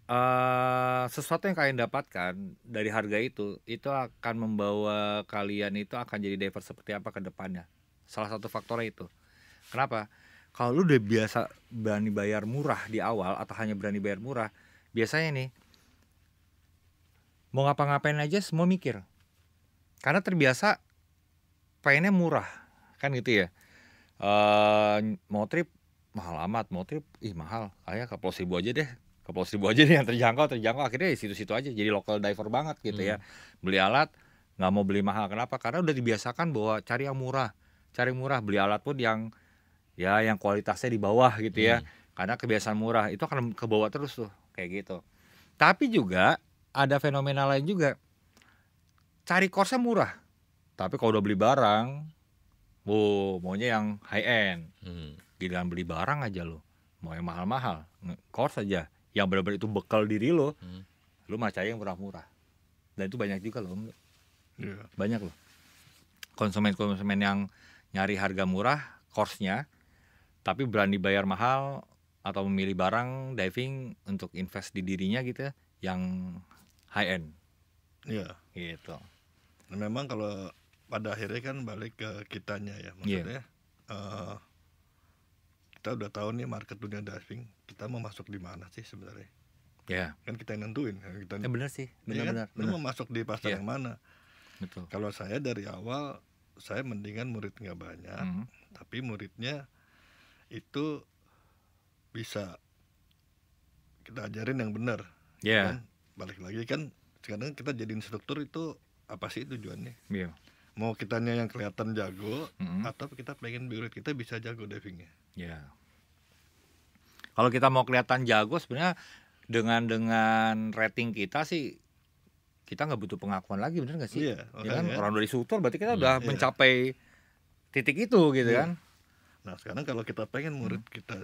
[SPEAKER 1] Uh, sesuatu yang kalian dapatkan dari harga itu itu akan membawa kalian itu akan jadi diver seperti apa ke depannya salah satu faktornya itu kenapa kalau lu udah biasa berani bayar murah di awal atau hanya berani bayar murah biasanya nih mau ngapa-ngapain aja semua mikir karena terbiasa pengennya murah kan gitu ya uh, mau trip mahal amat mau trip ih mahal kayak ke Pulau Seribu aja deh ke Pulau Seribu aja deh yang terjangkau terjangkau akhirnya situ-situ aja jadi local diver banget gitu ya. hmm. ya beli alat nggak mau beli mahal kenapa karena udah dibiasakan bahwa cari yang murah cari murah beli alat pun yang ya yang kualitasnya di bawah gitu ya hmm. karena kebiasaan murah itu akan ke bawah terus tuh kayak gitu tapi juga ada fenomena lain juga. Cari kosnya murah. Tapi kalau udah beli barang, wow, maunya yang high end. Hmm. Giliran beli barang aja lo. Mau yang mahal-mahal. kos aja. Yang benar-benar itu bekal diri lo. Hmm. Lo mah cari yang murah-murah. Dan itu banyak juga lo. Yeah. Iya. Banyak lo. Konsumen-konsumen yang nyari harga murah, nya, tapi berani bayar mahal atau memilih barang diving untuk invest di dirinya gitu ya, yang high end. Iya. Gitu.
[SPEAKER 4] Nah, memang kalau pada akhirnya kan balik ke kitanya ya maksudnya. Yeah. Iya. Uh, kita udah tahu nih market dunia diving, kita mau masuk di mana sih sebenarnya? Ya. Kan kita yang nentuin. Kan kita, ya benar sih. Iya benar kan? Benar. mau masuk di pasar yeah. yang mana? Betul. Kalau saya dari awal saya mendingan murid nggak banyak, mm -hmm. tapi muridnya itu bisa kita ajarin yang benar. Iya. Kan? balik lagi kan sekarang kita jadi instruktur itu apa sih tujuannya? Iya. Mau kitanya yang kelihatan jago mm-hmm. atau kita pengen murid kita bisa jago divingnya? Iya. Kalau kita mau
[SPEAKER 1] kelihatan jago sebenarnya dengan dengan rating kita sih kita nggak butuh pengakuan lagi bener nggak sih? Iya. Okay, ya kan yeah. orang dari sutor berarti kita udah iya. mencapai titik itu gitu iya. kan.
[SPEAKER 4] Nah sekarang kalau kita pengen murid mm-hmm. kita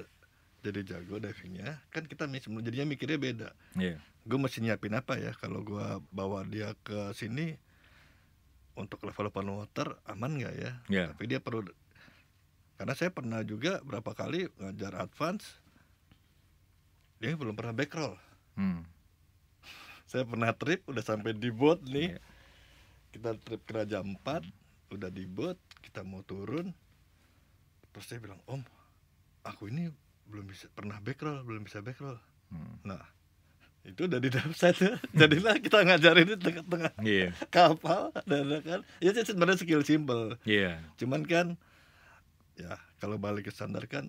[SPEAKER 4] jadi jago divingnya kan kita misalnya jadinya mikirnya beda yeah. gue mesti nyiapin apa ya kalau gue bawa dia ke sini untuk level open water aman nggak ya yeah. tapi dia perlu karena saya pernah juga berapa kali ngajar advance dia belum pernah backroll, hmm. [laughs] saya pernah trip udah sampai di boat nih yeah. kita trip ke Raja Empat udah di boat kita mau turun terus saya bilang om aku ini belum bisa pernah backroll belum bisa backroll hmm. nah itu udah dari website [laughs] jadilah kita ngajarin di
[SPEAKER 2] tengah-tengah
[SPEAKER 1] yeah.
[SPEAKER 4] kapal dan kan ya sebenarnya skill simple yeah. cuman kan ya kalau balik ke standar kan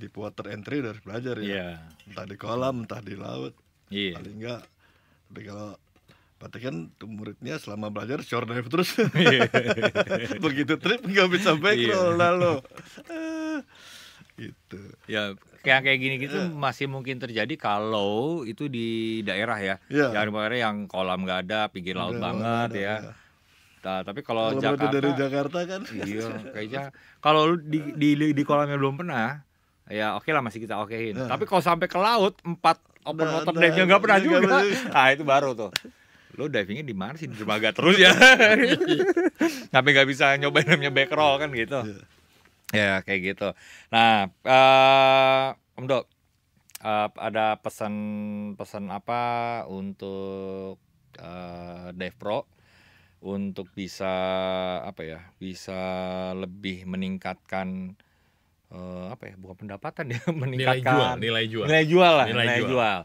[SPEAKER 4] di water entry harus belajar ya yeah. entah di kolam entah di laut yeah. paling enggak tapi kalau Berarti kan muridnya selama belajar short dive terus. Iya. [laughs] Begitu trip nggak bisa backroll iya. nah lalu.
[SPEAKER 2] [laughs]
[SPEAKER 4] gitu ya
[SPEAKER 1] kayak kayak gini gitu yeah. masih mungkin terjadi kalau itu di daerah ya yeah. yang daerah yang kolam nggak ada pinggir laut Udah, banget ada, iya. ya nah, tapi kalau, Jakarta dari
[SPEAKER 4] Jakarta kan iya kayaknya
[SPEAKER 1] kalau di, di di di kolam yang belum pernah ya oke okay lah masih kita okein nah. tapi kalau sampai ke laut empat open nah, water nah, dive-nya nggak pernah iya, juga, juga. nah itu baru tuh lo divingnya di mana sih di dermaga terus ya [laughs] tapi nggak bisa nyobain namanya backroll kan gitu iya. Ya kayak gitu. Nah, uh, Om Dok, uh, ada pesan-pesan apa untuk uh, Dev Pro untuk bisa apa ya, bisa lebih meningkatkan uh, apa ya, bukan pendapatan ya, [laughs] meningkatkan nilai jual, nilai jual, nilai jual lah, nilai, nilai jual. jual.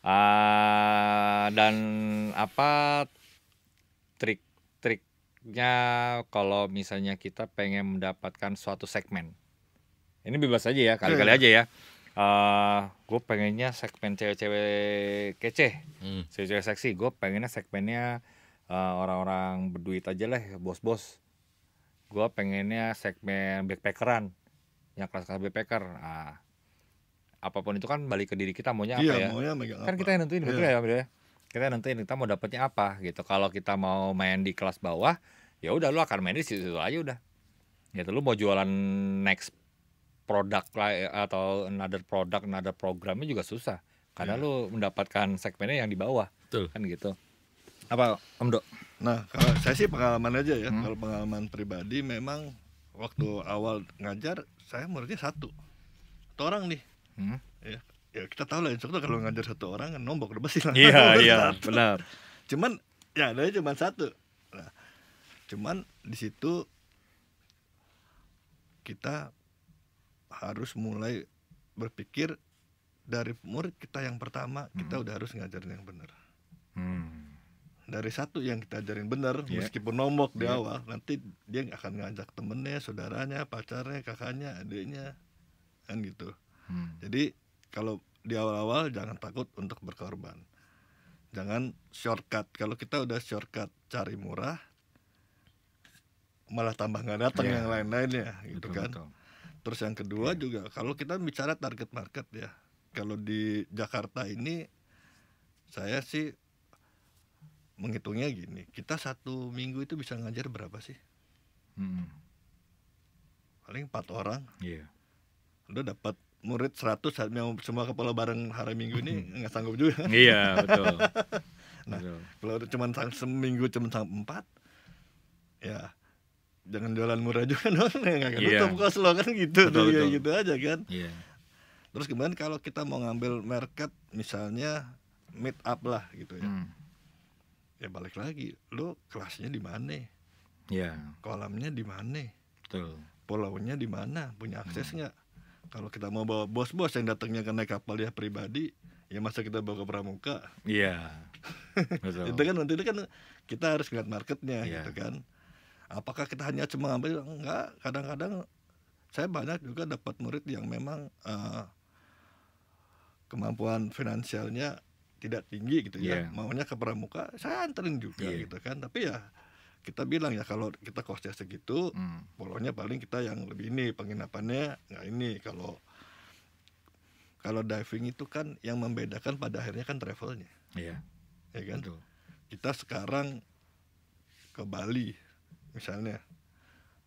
[SPEAKER 1] Uh, dan apa trik Ya kalau misalnya kita pengen mendapatkan suatu segmen, ini bebas aja ya iya, kali-kali iya. aja ya. Uh, eh, gue pengennya segmen cewek-cewek kece, hmm. cewek-cewek seksi. Gue pengennya segmennya uh, orang-orang berduit aja lah, bos-bos. Gue pengennya segmen backpackeran, yang kelas-kelas backpacker. Nah, apapun itu kan balik ke diri kita maunya apa iya, ya? Maunya kan apa? kita yang nentuin betul ya, ya, kita nentuin kita mau dapatnya apa gitu kalau kita mau main di kelas bawah ya udah lu akan main di situ, -situ aja udah gitu lu mau jualan next produk atau another product another programnya juga susah karena yeah. lu mendapatkan segmennya yang di bawah Betul. kan gitu apa
[SPEAKER 4] Om Dok? Nah kalau saya sih pengalaman aja ya hmm. kalau pengalaman pribadi memang waktu awal ngajar saya muridnya satu, satu orang nih hmm. ya ya kita tahu lah instruktur kalau ngajar satu orang nombok udah pasti iya iya benar cuman ya ada cuman satu nah, cuman di situ kita harus mulai berpikir dari murid kita yang pertama hmm. kita udah harus ngajarin yang benar hmm. dari satu yang kita ajarin benar yeah. meskipun nombok yeah. di iya. awal nanti dia akan ngajak temennya saudaranya pacarnya kakaknya adiknya kan gitu hmm. jadi kalau di awal-awal jangan takut untuk berkorban. Jangan shortcut. Kalau kita udah shortcut cari murah, malah tambah nggak datang yeah. yang lain-lainnya, gitu betul, kan. Betul. Terus yang kedua yeah. juga, kalau kita bicara target market ya, kalau di Jakarta ini, saya sih menghitungnya gini, kita satu minggu itu bisa ngajar berapa sih? Hmm. Paling empat orang. Iya. Yeah. Udah dapat murid 100 yang semua ke Pulau bareng hari Minggu ini hmm. nggak sanggup juga. Iya, betul. [laughs] nah, betul. kalau cuma seminggu cuma sampai empat, ya jangan jualan murah juga [laughs] dong, nggak akan iya. yeah. kos lo kan gitu, betul, ya betul. gitu aja kan. Yeah. Terus kemudian kalau kita mau ngambil market misalnya meet up lah gitu ya. Hmm. Ya balik lagi, lo kelasnya di mana? Iya. Yeah. Kolamnya di mana? Betul. Pulaunya di mana? Punya akses hmm. nggak? kalau kita mau bawa bos-bos yang datangnya ke naik kapal ya pribadi ya masa kita bawa ke pramuka
[SPEAKER 1] iya yeah. [laughs] itu
[SPEAKER 4] kan nanti itu kan kita harus lihat marketnya yeah. gitu kan apakah kita hanya cuma ambil enggak kadang-kadang saya banyak juga dapat murid yang memang uh, kemampuan finansialnya tidak tinggi gitu yeah. ya iya. maunya ke pramuka saya anterin juga yeah. gitu kan tapi ya kita bilang ya kalau kita kosnya segitu hmm. polonya paling kita yang lebih ini penginapannya nggak ini kalau kalau diving itu kan yang membedakan pada akhirnya kan travelnya iya ya kan Betul. kita sekarang ke Bali misalnya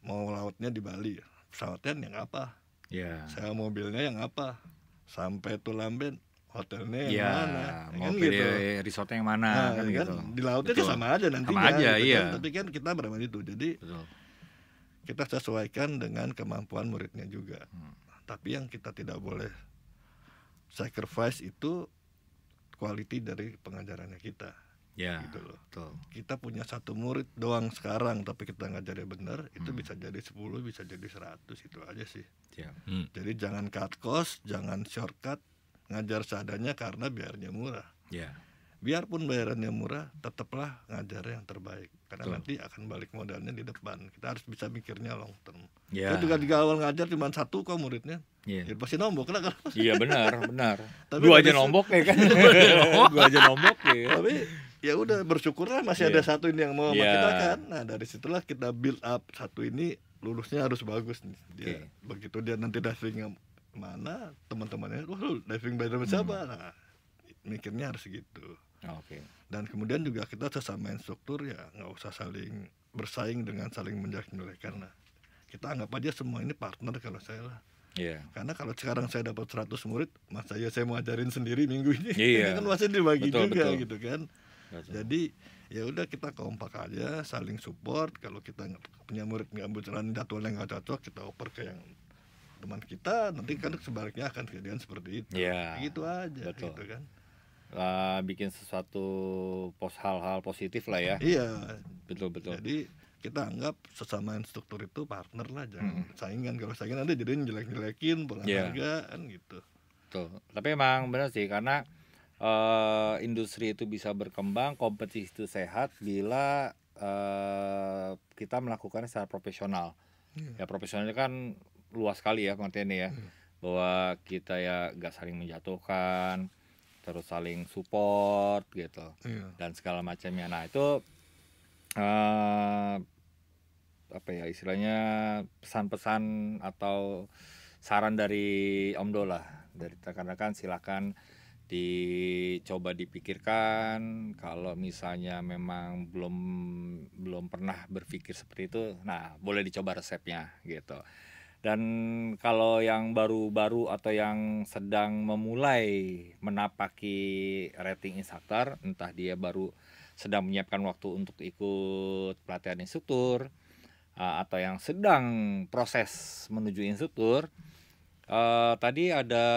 [SPEAKER 4] mau lautnya di Bali pesawatnya yang apa ya. saya mobilnya yang apa sampai tuh lamben hotelnya yang iya, ya, mana mau kan pilih gitu. resortnya yang mana nah, kan, kan gitu. di lautnya kan Betul. sama aja nanti sama aja, gitu iya. kan. tapi kan kita bermain itu jadi Betul. kita sesuaikan dengan kemampuan muridnya juga hmm. tapi yang kita tidak boleh sacrifice itu quality dari pengajarannya kita ya, gitu loh betul. kita punya satu murid doang sekarang tapi kita jadi benar hmm. itu bisa jadi 10 bisa jadi 100 itu aja sih ya. hmm. jadi jangan cut cost jangan shortcut ngajar seadanya karena biarnya murah. Yeah. Biarpun bayarannya murah, tetaplah ngajar yang terbaik karena Betul. nanti akan balik modalnya di depan. Kita harus bisa mikirnya long term. Yeah. Kita juga di awal ngajar cuma satu kok muridnya. Yeah. Ya pasti nombok lah kan. Iya benar, benar. [laughs] Tapi Dua aja nombok ya kan. Dua [laughs] aja nombok ya. Tapi ya udah bersyukurlah masih yeah. ada iya. satu ini yang mau yeah. kita kan. Nah, dari situlah kita build up satu ini lulusnya harus bagus nih. Dia, okay. Begitu dia nanti udah sering mana teman-temannya wah lu diving bareng siapa hmm. nah mikirnya harus gitu Oke. Okay. Dan kemudian juga kita sesama instruktur ya nggak usah saling bersaing dengan saling menjelek nilai karena kita anggap aja semua ini partner kalau saya lah. Yeah. Karena kalau sekarang saya dapat 100 murid, mas saya saya mau ajarin sendiri minggu ini. Iya. Yeah. [laughs] ini kan masih dibagi betul, juga betul. gitu kan. Betul. Jadi ya udah kita kompak aja, saling support. Kalau kita punya murid nggak berjalan jadwal yang nggak cocok, kita oper ke yang teman kita nanti kan sebaliknya akan kejadian seperti itu ya, gitu aja gitu Betul. gitu kan lah bikin sesuatu pos hal-hal positif lah ya iya betul betul jadi kita anggap sesama instruktur itu partner lah jangan hmm. saingan kalau saingan nanti jadi jelek-jelekin pola yeah. harga kan gitu tuh tapi emang benar
[SPEAKER 1] sih karena uh, industri itu bisa berkembang kompetisi itu sehat bila uh, kita melakukan secara profesional yeah. ya profesionalnya kan luas sekali ya kontennya ya hmm. bahwa kita ya gak saling menjatuhkan terus saling support gitu yeah. dan segala macamnya nah itu uh, apa ya istilahnya pesan-pesan atau saran dari Om Dola dari rekan-rekan silakan dicoba dipikirkan kalau misalnya memang belum belum pernah berpikir seperti itu nah boleh dicoba resepnya gitu dan kalau yang baru-baru atau yang sedang memulai menapaki rating instruktur, entah dia baru sedang menyiapkan waktu untuk ikut pelatihan instruktur eh, atau yang sedang proses menuju instruktur, uh, tadi ada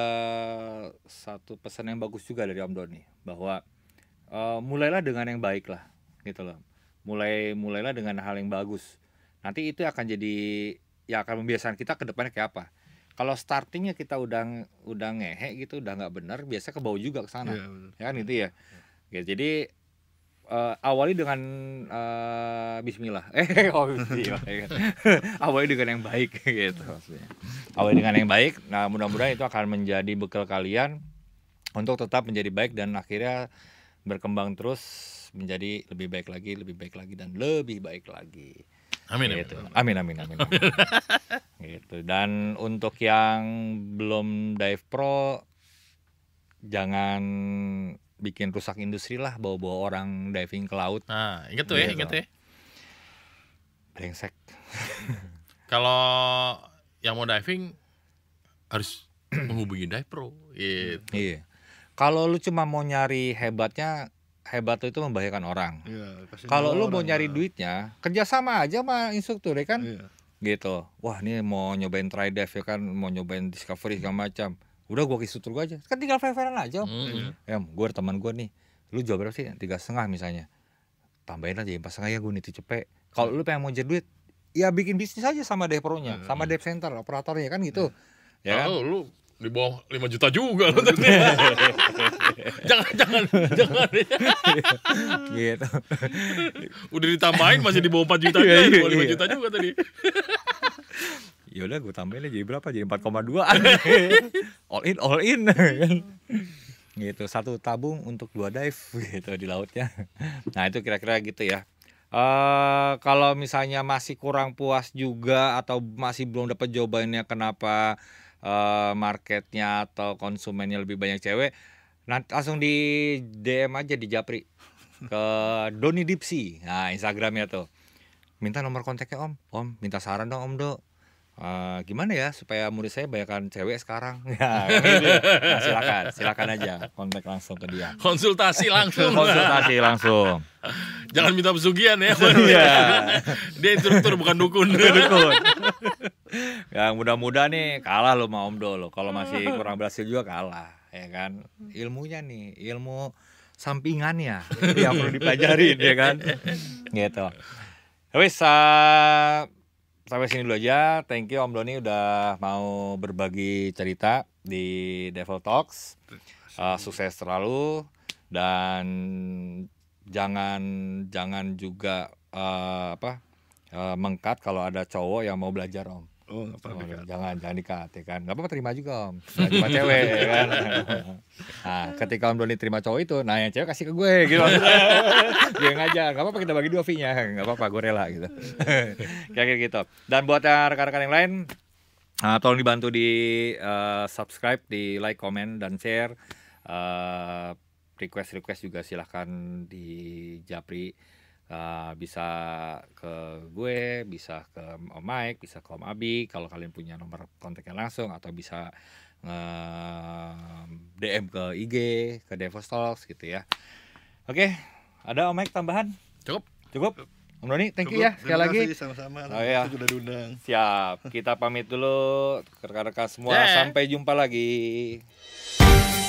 [SPEAKER 1] satu pesan yang bagus juga dari Om Doni bahwa uh, mulailah dengan yang baik lah gitu loh mulai mulailah dengan hal yang bagus nanti itu akan jadi yang akan membiasakan kita ke depannya kayak apa kalau startingnya kita udah udah ngehe gitu udah nggak benar biasa ke bawah juga ke sana iya, kan iya. gitu ya, ya kan itu ya jadi uh, awali dengan uh, Bismillah [laughs] eh oh Bismillah ya kan? [laughs] awali dengan yang baik [laughs] gitu awali dengan yang baik nah mudah-mudahan itu akan menjadi bekal kalian untuk tetap menjadi baik dan akhirnya berkembang terus menjadi lebih baik lagi lebih baik lagi dan lebih baik lagi
[SPEAKER 3] Amin, gitu. amin, amin, amin, amin. [laughs]
[SPEAKER 1] gitu. Dan untuk yang belum dive pro, jangan bikin rusak industri lah bawa-bawa orang diving ke laut. Nah, inget tuh ya, gitu. ya, inget tuh ya.
[SPEAKER 3] Brengsek. [laughs] Kalau yang mau diving harus [clears throat] menghubungi dive pro. Gitu. Iya.
[SPEAKER 1] Kalau lu cuma mau nyari hebatnya hebat itu membahayakan orang.
[SPEAKER 2] Ya, Kalau lu mau nyari
[SPEAKER 1] ah. duitnya duitnya, sama aja sama instruktur ya kan. Ya. Gitu. Wah, ini mau nyobain try dive ya kan, mau nyobain discovery segala macam. Udah gua ke instruktur gua aja. Kan tinggal fair aja. -hmm. Iya. Em, gua teman gua nih. Lu jual berapa sih? Tiga setengah misalnya. Tambahin aja empat setengah ya gua nitip cepet. Kalau lu pengen mau jadi duit, ya bikin bisnis aja sama pro nya, hmm iya. sama dev center operatornya kan gitu. Iya. Ya kan?
[SPEAKER 3] lu di bawah 5 juta juga [laughs] [laughs] [laughs] jangan jangan jangan. [laughs] gitu. Udah ditambahin masih di bawah empat juta iya, aja, di iya, bawah iya. juta juga tadi. [laughs] ya udah
[SPEAKER 1] gue tambahin aja jadi berapa? Jadi dua all in all in. gitu, satu tabung untuk dua dive gitu di lautnya. Nah, itu kira-kira gitu ya. Uh, kalau misalnya masih kurang puas juga atau masih belum dapat jawabannya kenapa uh, marketnya atau konsumennya lebih banyak cewek, Nanti langsung di DM aja di Japri ke Doni Dipsi. Nah, Instagramnya tuh. Minta nomor kontaknya Om. Om, minta saran dong Om Do. Uh, gimana ya supaya murid saya banyakkan cewek sekarang? [laughs] Ya, nah, silakan, silakan aja
[SPEAKER 3] kontak langsung ke dia. Konsultasi langsung. [laughs] Konsultasi langsung. Jangan minta pesugihan ya. [laughs] Iya. dia instruktur bukan dukun. dukun.
[SPEAKER 1] ya mudah-mudahan nih kalah loh sama Om Do lo. Kalau masih kurang berhasil juga kalah ya kan ilmunya nih ilmu sampingan ya yang perlu dipelajari ya kan gitu tapi sa sampai sini dulu aja thank you Om Doni udah mau berbagi cerita di Devil Talks uh, sukses terlalu dan jangan jangan juga uh, apa uh, mengkat kalau ada cowok yang mau belajar Om Oh, nggak apa-apa. jangan, jangan di ya kan. Gak apa-apa terima juga om. Terima [laughs] cewek ya kan. Nah, ketika om Doni terima cowok itu, nah yang cewek kasih ke gue gitu. [laughs] Nggak ngajak, gak apa-apa kita bagi dua fee-nya. Gak apa-apa, gue rela gitu. [laughs] Kayak gitu. Dan buat rekan-rekan yang lain, uh, tolong dibantu di uh, subscribe, di like, comment, dan share. Uh, request-request juga silahkan di Japri uh, bisa ke gue, bisa ke Om Mike, bisa ke Om Abi kalau kalian punya nomor kontaknya langsung atau bisa uh, DM ke IG, ke Devos Talks gitu ya. Oke, okay, ada Om Mike tambahan? Cukup. Cukup. Om Doni, thank you ya sekali lagi. Sama-sama. Oh ya. Siap. Kita pamit dulu rekan-rekan semua. Yeah. Sampai jumpa lagi.